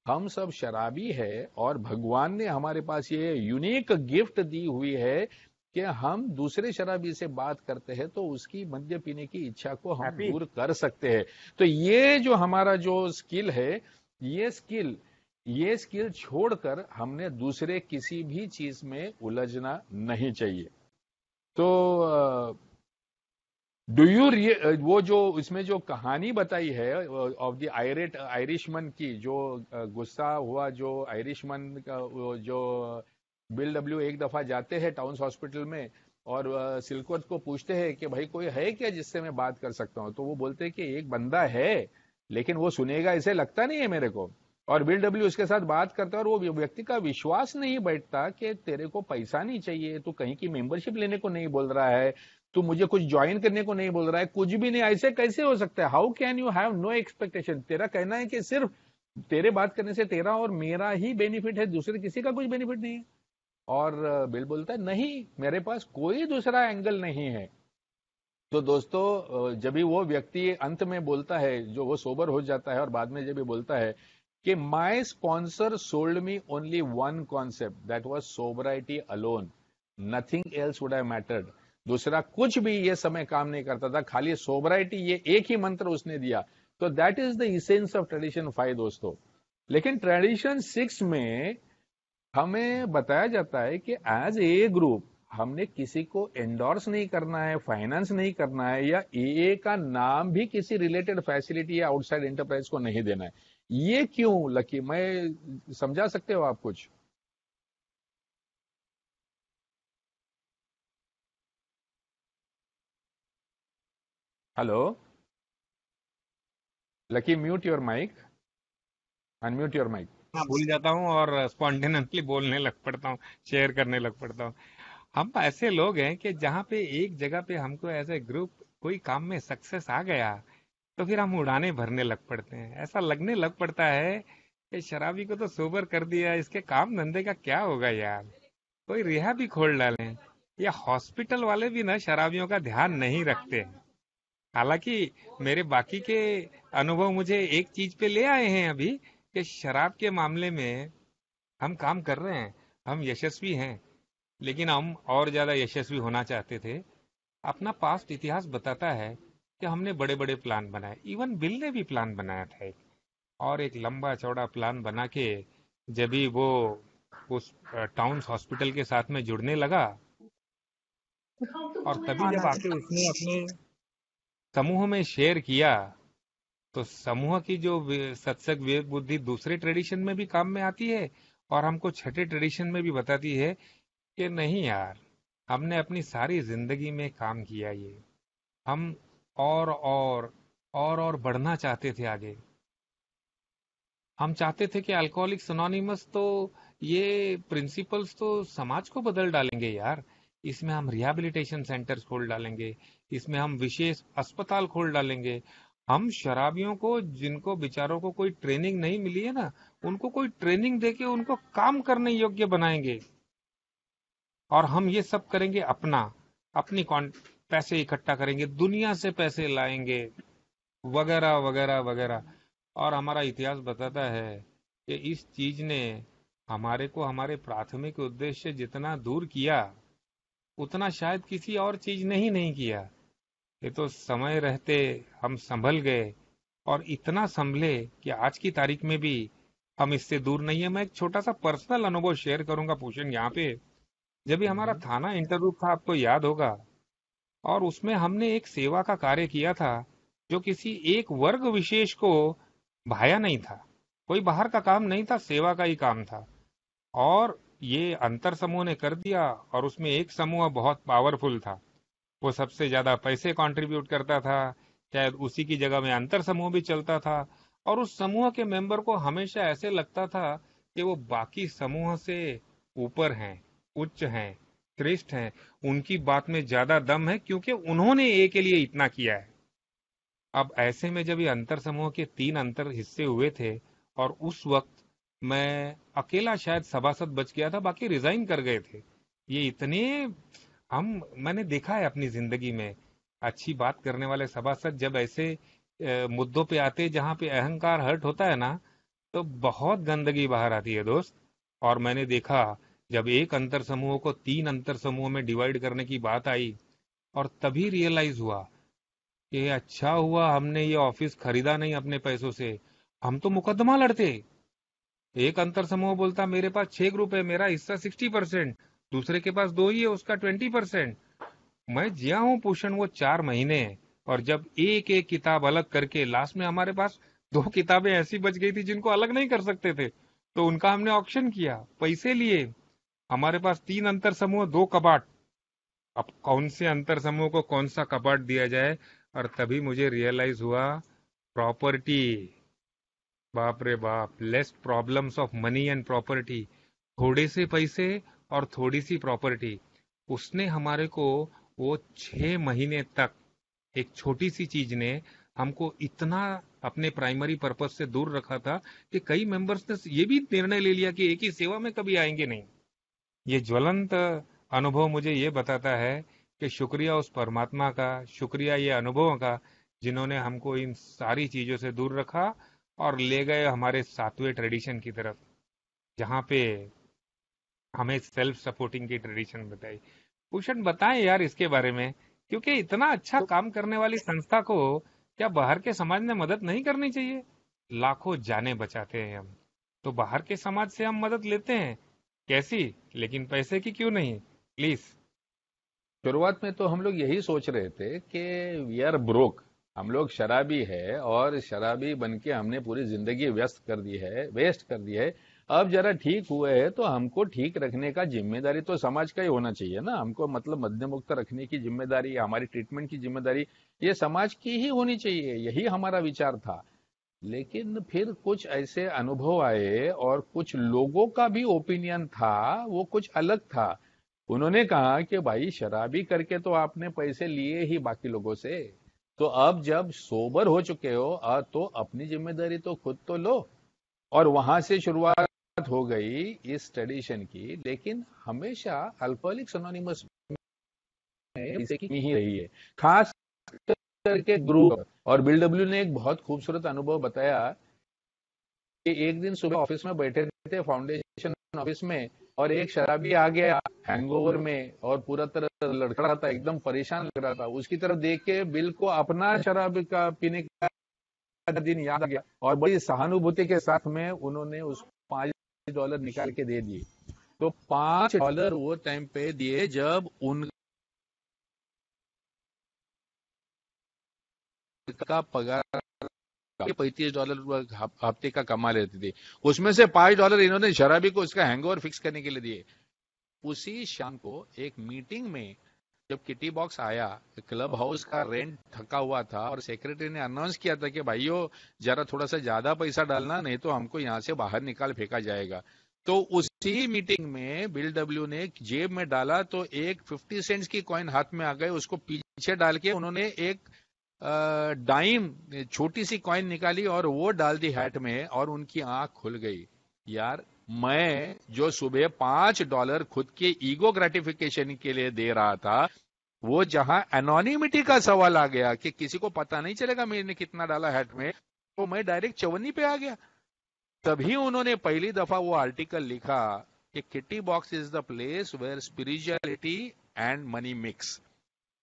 हम सब शराबी है और भगवान ने हमारे पास ये यूनिक गिफ्ट दी हुई है कि हम दूसरे शराबी से बात करते हैं तो उसकी मद्य पीने की इच्छा को हम दूर कर सकते हैं तो ये जो हमारा जो स्किल है ये स्किल ये स्किल छोड़कर हमने दूसरे किसी भी चीज में उलझना नहीं चाहिए तो डू यू वो जो इसमें जो कहानी बताई है ऑफ द आयरेट आयरिशमन की जो गुस्सा हुआ जो आयरिशमन का जो बिल डब्ल्यू एक दफा जाते हैं टाउन हॉस्पिटल में और सिल्कवत को पूछते हैं कि भाई कोई है क्या जिससे मैं बात कर सकता हूँ तो वो बोलते हैं कि एक बंदा है लेकिन वो सुनेगा ऐसे लगता नहीं है मेरे को और बिल डब्ल्यू उसके साथ बात करता है और वो व्यक्ति का विश्वास नहीं बैठता कि तेरे को पैसा नहीं चाहिए तू कहीं की मेंबरशिप लेने को नहीं बोल रहा है तू मुझे कुछ ज्वाइन करने को नहीं बोल रहा है कुछ भी नहीं ऐसे कैसे हो सकता है how can you have no expectation तेरा कहना है कि सिर्फ तेरे बात करने से तेरा और मेरा ही बेनिफिट है दूसरे किसी का कुछ बेनिफिट नहीं है और बिल बोलता है नहीं मेरे पास कोई दूसरा एंगल नहीं है तो दोस्तों जब भी वो व्यक्ति अंत में बोलता है जो वो सोबर हो जाता है और बाद में जब भी बोलता है कि my sponsor sold me only one concept that was sobriety alone nothing else would have mattered दूसरा कुछ भी ये समय काम नहीं करता था खाली सोबराइटी ये एक ही मंत्र उसने दिया तो that is the essence of tradition five दोस्तों लेकिन ट्रेडिशन सिक्स में हमें बताया जाता है कि एज ए ग्रुप हमने किसी को एंडोर्स नहीं करना है फाइनेंस नहीं करना है या ए का नाम भी किसी रिलेटेड फैसिलिटी या आउटसाइड एंटरप्राइज को नहीं देना है ये क्यों लकी मैं समझा सकते हो आप कुछ hello Lucky mute your mic unmute your mic बोलना भूल जाता हूँ और स्पॉन्टेनियसली बोलने लग पड़ता हूँ शेयर करने लग पड़ता हूँ हम ऐसे लोग हैं कि जहाँ पे एक जगह पे हमको ए ग्रुप कोई काम में सक्सेस आ गया तो फिर हम उड़ाने भरने लग पड़ते हैं ऐसा लगने लग पड़ता है कि शराबी को तो सोबर कर दिया इसके काम धंधे का क्या होगा यार कोई रिहा भी खोल डाले या हॉस्पिटल वाले भी ना शराबियों का ध्यान नहीं रखते हालांकि मेरे बाकी के अनुभव मुझे एक चीज पे ले आए हैं अभी कि शराब के मामले में हम काम कर रहे हैं हम यशस्वी हैं लेकिन हम और ज्यादा यशस्वी होना चाहते थे अपना पास्ट इतिहास बताता है कि हमने बड़े बड़े प्लान बनाए इवन बिल ने भी प्लान बनाया था एक और एक लंबा चौड़ा प्लान बना के जब ही वो उस टाउन हॉस्पिटल के साथ में जुड़ने लगा और तभी जब आके उसने अपने समूह में शेयर किया तो समूह की जो सत्संग विवेक बुद्धि दूसरे ट्रेडिशन में भी काम में आती है और हमको छठे ट्रेडिशन में भी बताती है कि नहीं यार हमने अपनी सारी जिंदगी में काम किया ये हम और और और और बढ़ना चाहते थे आगे हम चाहते थे कि अल्कोहलिक सोनोनिमस तो ये प्रिंसिपल्स तो समाज को बदल डालेंगे यार इसमें हम रिहैबिलिटेशन सेंटर्स खोल डालेंगे इसमें हम विशेष अस्पताल खोल डालेंगे हम शराबियों को जिनको बेचारों को कोई ट्रेनिंग नहीं मिली है ना उनको कोई ट्रेनिंग देके उनको काम करने योग्य बनाएंगे और हम ये सब करेंगे अपना अपनी पैसे इकट्ठा करेंगे दुनिया से पैसे लाएंगे वगैरह वगैरह वगैरह और हमारा इतिहास बताता है कि इस चीज ने हमारे को हमारे प्राथमिक उद्देश्य जितना दूर किया उतना शायद किसी और चीज ने ही नहीं किया ये तो समय रहते हम संभल गए और इतना संभले कि आज की तारीख में भी हम इससे दूर नहीं है मैं एक छोटा सा पर्सनल अनुभव शेयर करूंगा भूषण यहाँ पे जब भी हमारा हम्म। थाना इंटरव्यू था आपको याद होगा और उसमें हमने एक सेवा का कार्य किया था जो किसी एक वर्ग विशेष को भाया नहीं था कोई बाहर का काम नहीं था सेवा का ही काम था और ये अंतर समूह ने कर दिया और उसमें एक समूह बहुत पावरफुल था वो सबसे ज्यादा पैसे कंट्रीब्यूट करता था शायद उसी की जगह में अंतर समूह भी चलता था और उस समूह के मेंबर को हमेशा ऐसे लगता था कि वो बाकी समूह से ऊपर हैं उच्च हैं श्रेष्ठ हैं उनकी बात में ज्यादा दम है क्योंकि उन्होंने ए के लिए इतना किया है अब ऐसे में जब ये अंतर समूह के तीन अंतर हिस्से हुए थे और उस वक्त मैं अकेला शायद सभासद बच गया था बाकी रिजाइन कर गए थे ये इतने हम मैंने देखा है अपनी जिंदगी में अच्छी बात करने वाले सभासद जब ऐसे मुद्दों पे आते जहाँ पे अहंकार हर्ट होता है ना तो बहुत गंदगी बाहर आती है दोस्त और मैंने देखा जब एक अंतर समूह को तीन अंतर समूह में डिवाइड करने की बात आई और तभी रियलाइज हुआ कि अच्छा हुआ हमने ये ऑफिस खरीदा नहीं अपने पैसों से हम तो मुकदमा लड़ते एक अंतर समूह बोलता मेरे पास छह ग्रुप है मेरा हिस्सा सिक्सटी परसेंट दूसरे के पास दो ही है उसका ट्वेंटी परसेंट मैं जिया हूँ पोषण वो चार महीने और जब एक एक किताब अलग करके लास्ट में हमारे पास दो किताबें ऐसी बच गई थी जिनको अलग नहीं कर सकते थे तो उनका हमने ऑप्शन किया पैसे लिए हमारे पास तीन अंतर समूह दो कबाट अब कौन से अंतर समूह को कौन सा कबाट दिया जाए और तभी मुझे रियलाइज हुआ प्रॉपर्टी बाप रे बाप less problems of money and property थोड़े से पैसे और थोड़ी सी प्रॉपर्टी उसने हमारे को वो छ महीने तक एक छोटी सी चीज ने हमको इतना अपने प्राइमरी पर्पज से दूर रखा था कि कई मेंबर्स ने ये भी निर्णय ले लिया कि एक ही सेवा में कभी आएंगे नहीं ये ज्वलंत अनुभव मुझे ये बताता है कि शुक्रिया उस परमात्मा का शुक्रिया ये अनुभव का जिन्होंने हमको इन सारी चीजों से दूर रखा और ले गए हमारे सातवें ट्रेडिशन की तरफ जहाँ पे हमें सेल्फ सपोर्टिंग की ट्रेडिशन बताई भूषण बताए यार इसके बारे में क्योंकि इतना अच्छा तो, काम करने वाली संस्था को क्या बाहर के समाज ने मदद नहीं करनी चाहिए लाखों जाने बचाते हैं हम तो बाहर के समाज से हम मदद लेते हैं कैसी लेकिन पैसे की क्यों नहीं प्लीज शुरुआत में तो हम लोग यही सोच रहे थे कि वी आर ब्रोक हम लोग शराबी है और शराबी बन के हमने पूरी जिंदगी व्यस्त कर दी है वेस्ट कर दी है अब जरा ठीक हुए है तो हमको ठीक रखने का जिम्मेदारी तो समाज का ही होना चाहिए ना हमको मतलब मध्यमुक्त रखने की जिम्मेदारी हमारी ट्रीटमेंट की जिम्मेदारी ये समाज की ही होनी चाहिए यही हमारा विचार था लेकिन फिर कुछ ऐसे अनुभव आए और कुछ लोगों का भी ओपिनियन था वो कुछ अलग था उन्होंने कहा कि भाई शराबी करके तो आपने पैसे लिए ही बाकी लोगों से तो अब जब सोबर हो चुके हो तो अपनी जिम्मेदारी तो खुद तो लो और वहां से शुरुआत बात हो गई इस ट्रेडिशन की लेकिन हमेशा अल्कोहलिक सोनोनिमस ही रही है खास करके ग्रुप और बिल डब्ल्यू ने एक बहुत खूबसूरत अनुभव बताया कि एक दिन सुबह ऑफिस में बैठे थे फाउंडेशन ऑफिस में और एक शराबी आ गया हैंगओवर में और पूरा तरह लड़का रहा था एकदम परेशान लग रहा था उसकी तरफ देख के बिल को अपना शराब का पीने का दिन याद आ गया और बड़ी सहानुभूति के साथ में उन्होंने उस पांच डॉलर निकाल के दे दिए तो पांच डॉलर अच्छा। वो टाइम पे दिए जब उन का पगार पैतीस डॉलर हफ्ते का कमा लेते थे उसमें से पांच डॉलर इन्होंने शराबी को उसका हैंगओवर फिक्स करने के लिए दिए उसी शाम को एक मीटिंग में जब किटी बॉक्स आया क्लब हाउस का रेंट थका हुआ था और सेक्रेटरी ने अनाउंस किया था कि भाइयों जरा थोड़ा सा ज्यादा पैसा डालना नहीं तो हमको यहाँ से बाहर निकाल फेंका जाएगा तो उसी मीटिंग में बिल डब्ल्यू ने जेब में डाला तो एक फिफ्टी सेंट्स की कॉइन हाथ में आ गए उसको पीछे डाल के उन्होंने एक डाइम छोटी सी कॉइन निकाली और वो डाल दी हैट में और उनकी आंख खुल गई यार मैं जो सुबह पांच डॉलर खुद के ईगो ग्रेटिफिकेशन के लिए दे रहा था वो जहां एनोनिमिटी का सवाल आ गया कि किसी को पता नहीं चलेगा मैंने कितना डाला हैट में तो मैं डायरेक्ट चवन्नी पे आ गया तभी उन्होंने पहली दफा वो आर्टिकल लिखा कि kitty box is the place where spirituality and money mix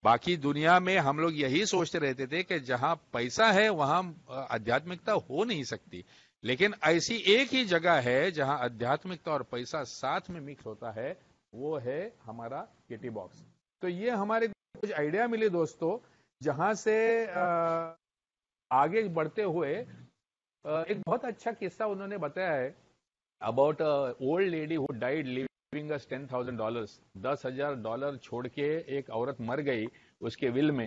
बाकी दुनिया में हम लोग यही सोचते रहते थे कि जहां पैसा है वहां आध्यात्मिकता हो नहीं सकती लेकिन ऐसी एक ही जगह है जहां आध्यात्मिकता और पैसा साथ में मिक्स होता है वो है हमारा किटी बॉक्स तो ये हमारे कुछ आइडिया मिले दोस्तों जहां से आगे बढ़ते हुए एक बहुत अच्छा किस्सा उन्होंने बताया है about old lady who died living ten thousand dollar दस हजार डॉलर छोड़ के एक औरत मर गई उसके विल में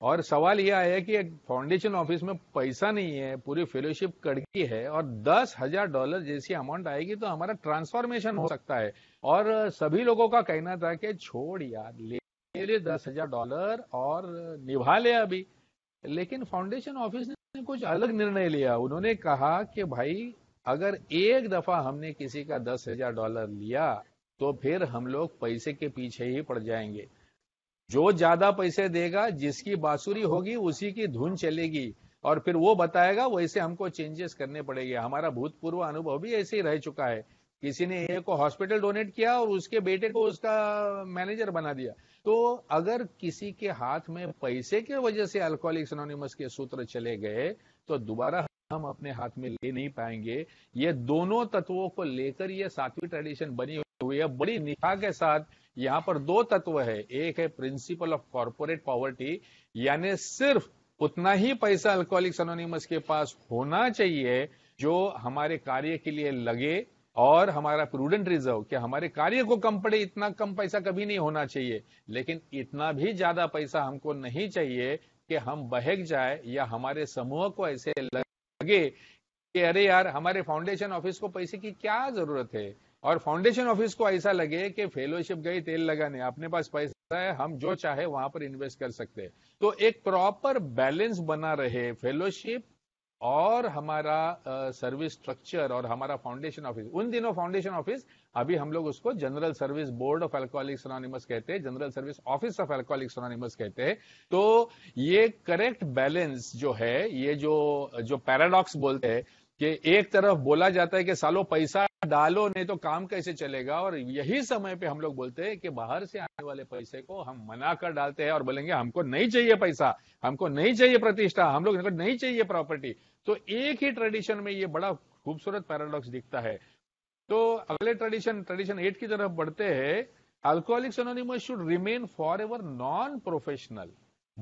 और सवाल यह आया कि एक फाउंडेशन ऑफिस में पैसा नहीं है पूरी फेलोशिप कड़की है और दस हजार डॉलर जैसी अमाउंट आएगी तो हमारा ट्रांसफॉर्मेशन हो सकता है और सभी लोगों का कहना था कि छोड़ यार ले ले दस हजार डॉलर और निभा ले अभी लेकिन फाउंडेशन ऑफिस ने कुछ अलग निर्णय लिया उन्होंने कहा कि भाई अगर एक दफा हमने किसी का दस हजार डॉलर लिया तो फिर हम लोग पैसे के पीछे ही पड़ जाएंगे जो ज्यादा पैसे देगा जिसकी बांसुरी होगी उसी की धुन चलेगी और फिर वो बताएगा वैसे हमको चेंजेस करने पड़ेंगे हमारा भूतपूर्व अनुभव भी ऐसे ही रह चुका है किसी ने एक को हॉस्पिटल डोनेट किया और उसके बेटे को उसका मैनेजर बना दिया तो अगर किसी के हाथ में पैसे के वजह से अल्कोहलिक्स एनोनिमस के सूत्र चले गए तो दोबारा हम अपने हाथ में ले नहीं पाएंगे ये दोनों तत्वों को लेकर ये सातवीं ट्रेडिशन बनी हुई है बड़ी निशा के साथ यहां पर दो तत्व है एक है प्रिंसिपल ऑफ कॉर्पोरेट पॉवर्टी यानी सिर्फ उतना ही पैसा अल्कोहलिक्स अनोनिमस के पास होना चाहिए जो हमारे कार्य के लिए लगे और हमारा प्रूडेंट रिजर्व कि हमारे कार्य को कम पड़े इतना कम पैसा कभी नहीं होना चाहिए लेकिन इतना भी ज्यादा पैसा हमको नहीं चाहिए कि हम बहक जाए या हमारे समूह को ऐसे लगे कि अरे यार हमारे फाउंडेशन ऑफिस को पैसे की क्या जरूरत है और फाउंडेशन ऑफिस को ऐसा लगे कि फेलोशिप गई तेल लगाने अपने पास पैसा है हम जो चाहे वहां पर इन्वेस्ट कर सकते हैं तो एक प्रॉपर बैलेंस बना रहे फेलोशिप और हमारा सर्विस uh, स्ट्रक्चर और हमारा फाउंडेशन ऑफिस उन दिनों फाउंडेशन ऑफिस अभी हम लोग उसको general service board of alcoholics anonymous कहते हैं general service office of alcoholics anonymous कहते हैं तो ये करेक्ट बैलेंस जो है ये जो जो पैराडॉक्स बोलते हैं कि एक तरफ बोला जाता है कि सालों पैसा डालो नहीं तो काम कैसे चलेगा और यही समय पे हम लोग बोलते हैं कि बाहर से आने वाले पैसे को हम मना कर डालते हैं और बोलेंगे हमको नहीं चाहिए पैसा हमको नहीं चाहिए प्रतिष्ठा हम लोग नहीं चाहिए प्रॉपर्टी तो एक ही ट्रेडिशन में ये बड़ा खूबसूरत पैराडॉक्स दिखता है तो अगले ट्रेडिशन ट्रेडिशन एट की तरफ बढ़ते हैं alcoholics anonymous should remain forever non professional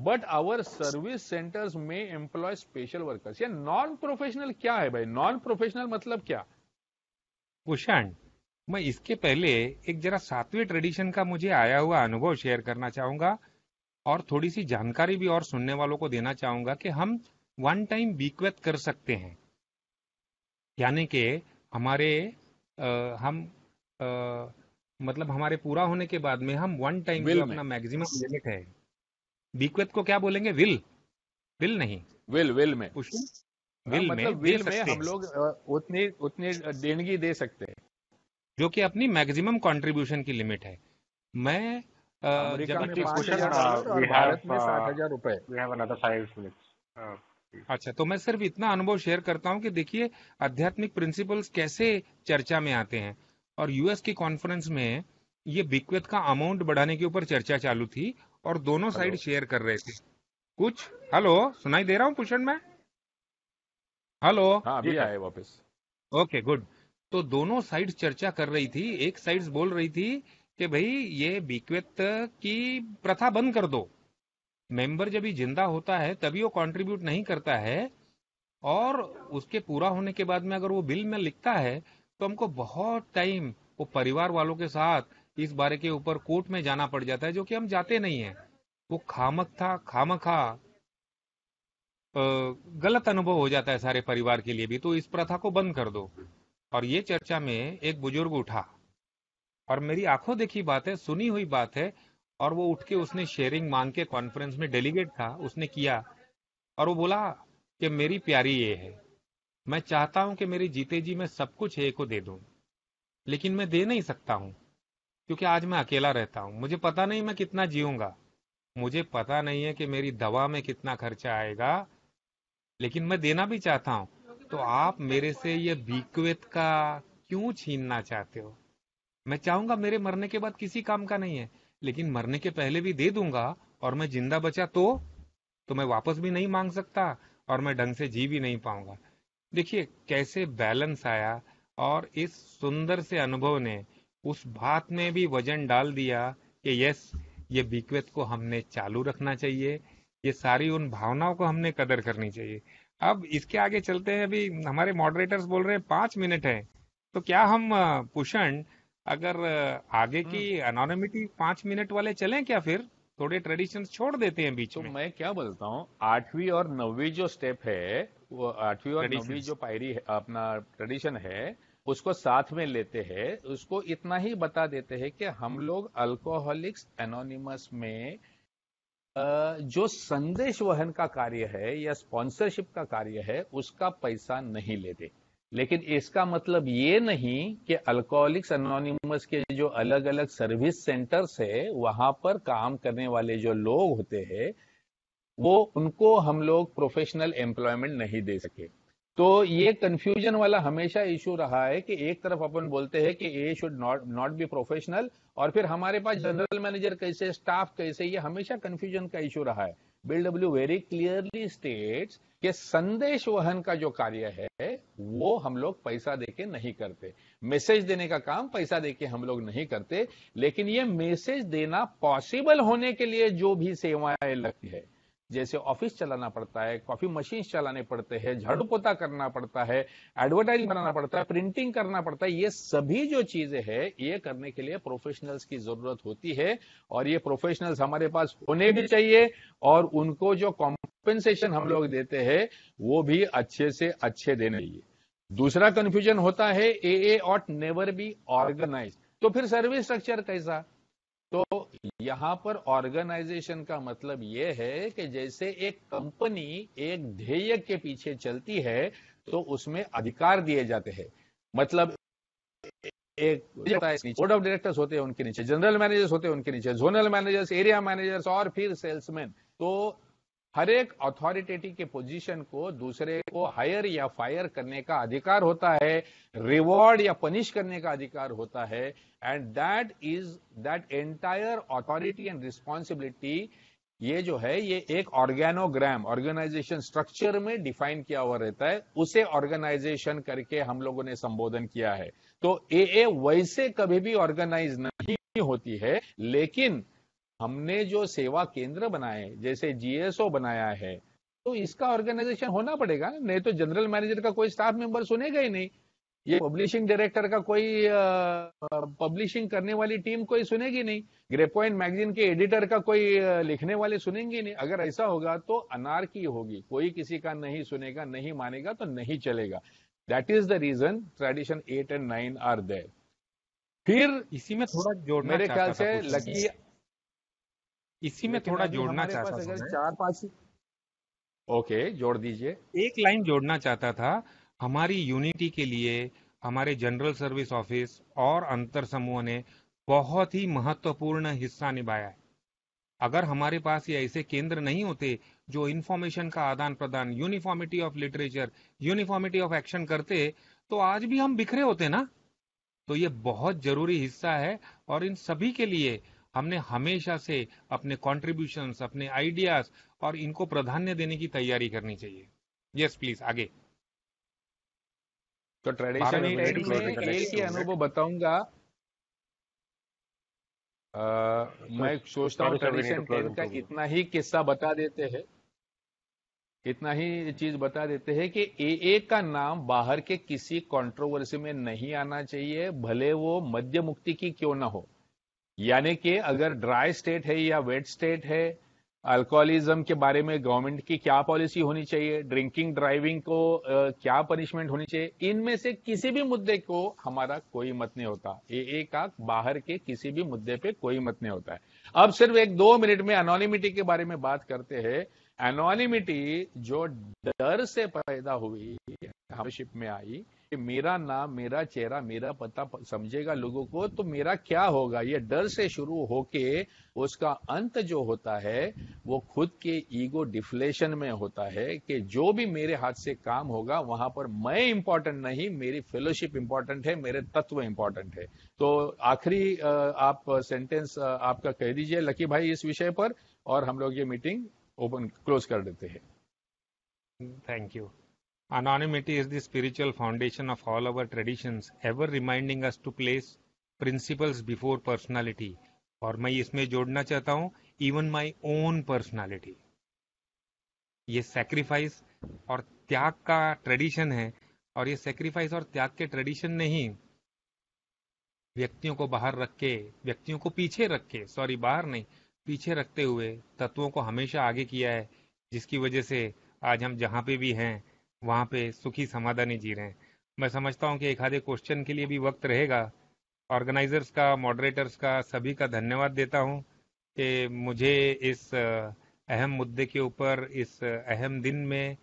but our service centres में एम्प्लॉय स्पेशल वर्कर्स या नॉन प्रोफेशनल क्या है भाई नॉन प्रोफेशनल मतलब क्या कुशाण मैं इसके पहले एक जरा सातवें ट्रेडिशन का मुझे आया हुआ अनुभव शेयर करना चाहूंगा और थोड़ी सी जानकारी भी और सुनने वालों को देना चाहूंगा कि हम वन टाइम बीक्वेत कर सकते हैं यानी कि हमारे आ, हम आ, मतलब हमारे पूरा होने के बाद में हम वन टाइम जो अपना मैक्सिमम लिमिट है बीक्वेत को क्या बोलेंगे विल विल नहीं विल विल में विल मतलब में विल में हम लोग उतनी उतनी देनगी दे सकते हैं जो कि अपनी मैक्सिमम कंट्रीब्यूशन की लिमिट है मैं अच्छा तो मैं सिर्फ इतना अनुभव शेयर करता हूँ कि देखिए आध्यात्मिक प्रिंसिपल्स कैसे चर्चा में आते हैं और यूएस की कॉन्फ्रेंस में ये बिक्वेत का अमाउंट बढ़ाने के ऊपर चर्चा चालू थी और दोनों साइड शेयर कर रहे थे कुछ हेलो सुनाई दे रहा हूँ कुशन मैं हेलो हाँ अभी आए वापस ओके गुड तो दोनों साइड चर्चा कर रही थी एक साइड बोल रही थी कि भाई ये बीक्वेत की प्रथा बंद कर दो मेंबर जब जिंदा होता है तभी वो कंट्रीब्यूट नहीं करता है और उसके पूरा होने के बाद में अगर वो बिल में लिखता है तो हमको बहुत टाइम वो परिवार वालों के साथ इस बारे के ऊपर कोर्ट में जाना पड़ जाता है जो कि हम जाते नहीं है वो खामक था खामखा गलत अनुभव हो जाता है सारे परिवार के लिए भी तो इस प्रथा को बंद कर दो और ये चर्चा में एक बुजुर्ग उठा और मेरी आंखों देखी बात है सुनी हुई बात है और वो उठ के उसने शेयरिंग मांग के कॉन्फ्रेंस में डेलीगेट था उसने किया और वो बोला कि मेरी प्यारी ये है मैं चाहता हूं कि मेरे जीते जी मैं सब कुछ एक को दे दूं लेकिन मैं दे नहीं सकता हूं क्योंकि आज मैं अकेला रहता हूं मुझे पता नहीं मैं कितना जीऊंगा मुझे पता नहीं है कि मेरी दवा में कितना खर्चा आएगा लेकिन मैं देना भी चाहता हूँ तो आप मेरे से ये बीक्वेत का क्यों छीनना चाहते हो मैं चाहूंगा मेरे मरने के बाद किसी काम का नहीं है लेकिन मरने के पहले भी दे दूंगा और मैं जिंदा बचा तो तो मैं वापस भी नहीं मांग सकता और मैं ढंग से जी भी नहीं पाऊंगा देखिए कैसे बैलेंस आया और इस सुंदर से अनुभव ने उस बात में भी वजन डाल दिया कि यस ये बीक्वेत को हमने चालू रखना चाहिए ये सारी उन भावनाओं को हमने कदर करनी चाहिए अब इसके आगे चलते हैं अभी हमारे मॉडरेटर्स बोल रहे हैं पांच मिनट है तो क्या हम पुषण अगर आगे की अनोनिमिटी हम्म। पांच मिनट वाले चलें क्या फिर थोड़े ट्रेडिशन छोड़ देते हैं बीच तो में मैं क्या बोलता हूँ आठवीं और नवी जो स्टेप है वो आठवीं और नवी जो पायरी अपना ट्रेडिशन है उसको साथ में लेते हैं उसको इतना ही बता देते हैं कि हम हम्म। लोग अल्कोहलिक्स एनोनिमस में जो संदेश वहन का कार्य है या स्पॉन्सरशिप का कार्य है उसका पैसा नहीं लेते लेकिन इसका मतलब ये नहीं कि अल्कोहलिक्स अनोनिमस के जो अलग अलग सर्विस सेंटर्स है वहां पर काम करने वाले जो लोग होते हैं वो उनको हम लोग प्रोफेशनल एम्प्लॉयमेंट नहीं दे सके तो ये कंफ्यूजन वाला हमेशा इशू रहा है कि एक तरफ अपन बोलते हैं कि A should not not be professional और फिर हमारे पास जनरल हम्म। मैनेजर कैसे स्टाफ कैसे ये हमेशा कंफ्यूजन का इशू रहा है Bill W very clearly state कि संदेश वहन का जो कार्य है वो हम लोग पैसा देके नहीं करते मैसेज देने का काम पैसा देके हम लोग नहीं करते लेकिन ये मैसेज देना पॉसिबल होने के लिए जो भी सेवाएं लगती है जैसे ऑफिस चलाना पड़ता है कॉफी मशीन चलाने पड़ते हैं झाड़ू पोता करना पड़ता है एडवर्टाइज बनाना पड़ता है प्रिंटिंग करना पड़ता है ये सभी जो चीजें हैं ये करने के लिए प्रोफेशनल्स की जरूरत होती है और ये प्रोफेशनल्स हमारे पास होने भी चाहिए और उनको जो कॉम्पेंसेशन हम लोग देते हैं वो भी अच्छे से अच्छे देने चाहिए दूसरा कंफ्यूजन होता है A A ought never be organise तो फिर सर्विस स्ट्रक्चर कैसा तो यहां पर ऑर्गेनाइजेशन का मतलब यह है कि जैसे एक कंपनी एक ध्येय के पीछे चलती है तो उसमें अधिकार दिए जाते हैं मतलब एक बोर्ड ऑफ डायरेक्टर्स होते हैं उनके नीचे जनरल मैनेजर्स होते हैं उनके नीचे जोनल मैनेजर्स एरिया मैनेजर्स और फिर सेल्समैन तो हर एक अथॉरिटेटी के पोजीशन को दूसरे को हायर या फायर करने का अधिकार होता है रिवॉर्ड या पनिश करने का अधिकार होता है and that is that entire authority and responsibility ये जो है ये एक ऑर्गेनोग्राम ऑर्गेनाइजेशन स्ट्रक्चर में डिफाइन किया हुआ रहता है उसे ऑर्गेनाइजेशन करके हम लोगों ने संबोधन किया है तो ए वैसे कभी भी ऑर्गेनाइज नहीं होती है लेकिन हमने जो सेवा केंद्र बनाए जैसे जीएसओ बनाया है तो इसका ऑर्गेनाइजेशन होना पड़ेगा नहीं तो जनरल मैनेजर का कोई स्टाफ मेंबर सुनेगा ही नहीं ये पब्लिशिंग डायरेक्टर का कोई पब्लिशिंग करने वाली टीम कोई सुनेगी नहीं ग्रेपॉइंट मैगजीन के एडिटर का कोई लिखने वाले सुनेंगे नहीं अगर ऐसा होगा तो अनारकी होगी कोई किसी का नहीं सुनेगा नहीं मानेगा तो नहीं चलेगा that is the reason tradition eight and nine are there फिर इसी में थोड़ा जोड़ मेरे ख्याल से लकी इसी में थोड़ा जोड़ना चाहता था चार पांच ओके जोड़ दीजिए एक लाइन जोड़ना चाहता था हमारी यूनिटी के लिए हमारे जनरल सर्विस ऑफिस और अंतर समूह ने बहुत ही महत्वपूर्ण हिस्सा निभाया है अगर हमारे पास ये ऐसे केंद्र नहीं होते जो इन्फॉर्मेशन का आदान प्रदान uniformity of literature uniformity of action करते तो आज भी हम बिखरे होते ना तो ये बहुत जरूरी हिस्सा है और इन सभी के लिए हमने हमेशा से अपने कॉन्ट्रीब्यूशंस अपने आइडियाज और इनको प्राधान्य देने की तैयारी करनी चाहिए यस प्लीज आगे तो ट्रेडिशन अनुभव बताऊंगा मैं तो सोचता हूँ ट्रेडिशन टेल का इतना ही किस्सा बता देते हैं इतना ही चीज बता देते हैं कि ए ए का नाम बाहर के किसी कंट्रोवर्सी में नहीं आना चाहिए भले वो मध्य मुक्ति की क्यों ना हो यानी कि अगर ड्राई स्टेट है या वेट स्टेट है अल्कोहलिज्म के बारे में गवर्नमेंट की क्या पॉलिसी होनी चाहिए ड्रिंकिंग ड्राइविंग को आ, क्या पनिशमेंट होनी चाहिए इनमें से किसी भी मुद्दे को हमारा कोई मत नहीं होता ये एक आख बाहर के किसी भी मुद्दे पे कोई मत नहीं होता है अब सिर्फ एक दो मिनट में अनोनिमिटी के बारे में बात करते हैं एनोनिमिटी जो डर से पैदा हुई शिप में आई मेरा नाम मेरा चेहरा मेरा पता समझेगा लोगों को तो मेरा क्या होगा ये डर से शुरू होके उसका अंत जो होता है वो खुद के ईगो डिफ्लेशन में होता है कि जो भी मेरे हाथ से काम होगा वहां पर मैं इंपॉर्टेंट नहीं मेरी फेलोशिप इंपॉर्टेंट है मेरे तत्व इंपॉर्टेंट है तो आखिरी आप सेंटेंस आपका कह दीजिए लकी भाई इस विषय पर और हम लोग ये मीटिंग ओपन क्लोज कर देते हैं thank you Anonymity is the spiritual foundation of all our traditions, ever reminding us to place principles before personality. और मैं इसमें जोड़ना चाहता हूँ इवन माई ओन पर्सनालिटी ये सेक्रीफाइस और त्याग का ट्रेडिशन है और ये सेक्रीफाइस और त्याग के ट्रेडिशन ने व्यक्तियों को बाहर रख के व्यक्तियों को पीछे रख के सॉरी बाहर नहीं पीछे रखते हुए तत्वों को हमेशा आगे किया है जिसकी वजह से आज हम जहां पे भी हैं वहाँ पे सुखी समाधानी जी रहे हैं मैं समझता हूँ कि एक आधे क्वेश्चन के लिए भी वक्त रहेगा ऑर्गेनाइजर्स का मॉडरेटर्स का सभी का धन्यवाद देता हूँ कि मुझे इस अहम मुद्दे के ऊपर इस अहम दिन में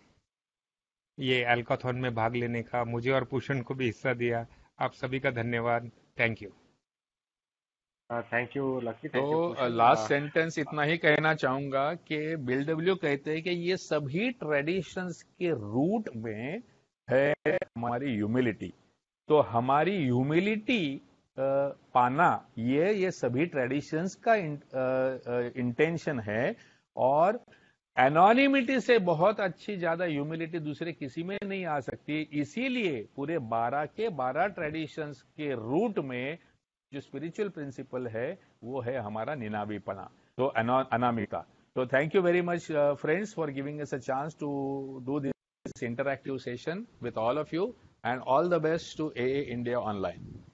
ये एल्काथॉन में भाग लेने का मुझे और पूषण को भी हिस्सा दिया आप सभी का धन्यवाद thank you thank you Lucky तो लास्ट सेंटेंस uh, uh, इतना ही कहना चाहूंगा कि बिल डब्ल्यू कहते हैं कि ये सभी ट्रेडिशंस के रूट में है हमारी ह्यूमिलिटी तो हमारी ह्यूमिलिटी uh, पाना ये ये सभी ट्रेडिशंस का इंटेंशन है और एनोनिमिटी से बहुत अच्छी ज्यादा ह्यूमिलिटी दूसरे किसी में नहीं आ सकती इसीलिए पूरे बारह के बारह ट्रेडिशंस के रूट में जो स्पिरिचुअल प्रिंसिपल है वो है हमारा निनाविपना तो अनामिका तो thank you very much friends for giving us a chance to do this interactive session with all of you and all the best to a India online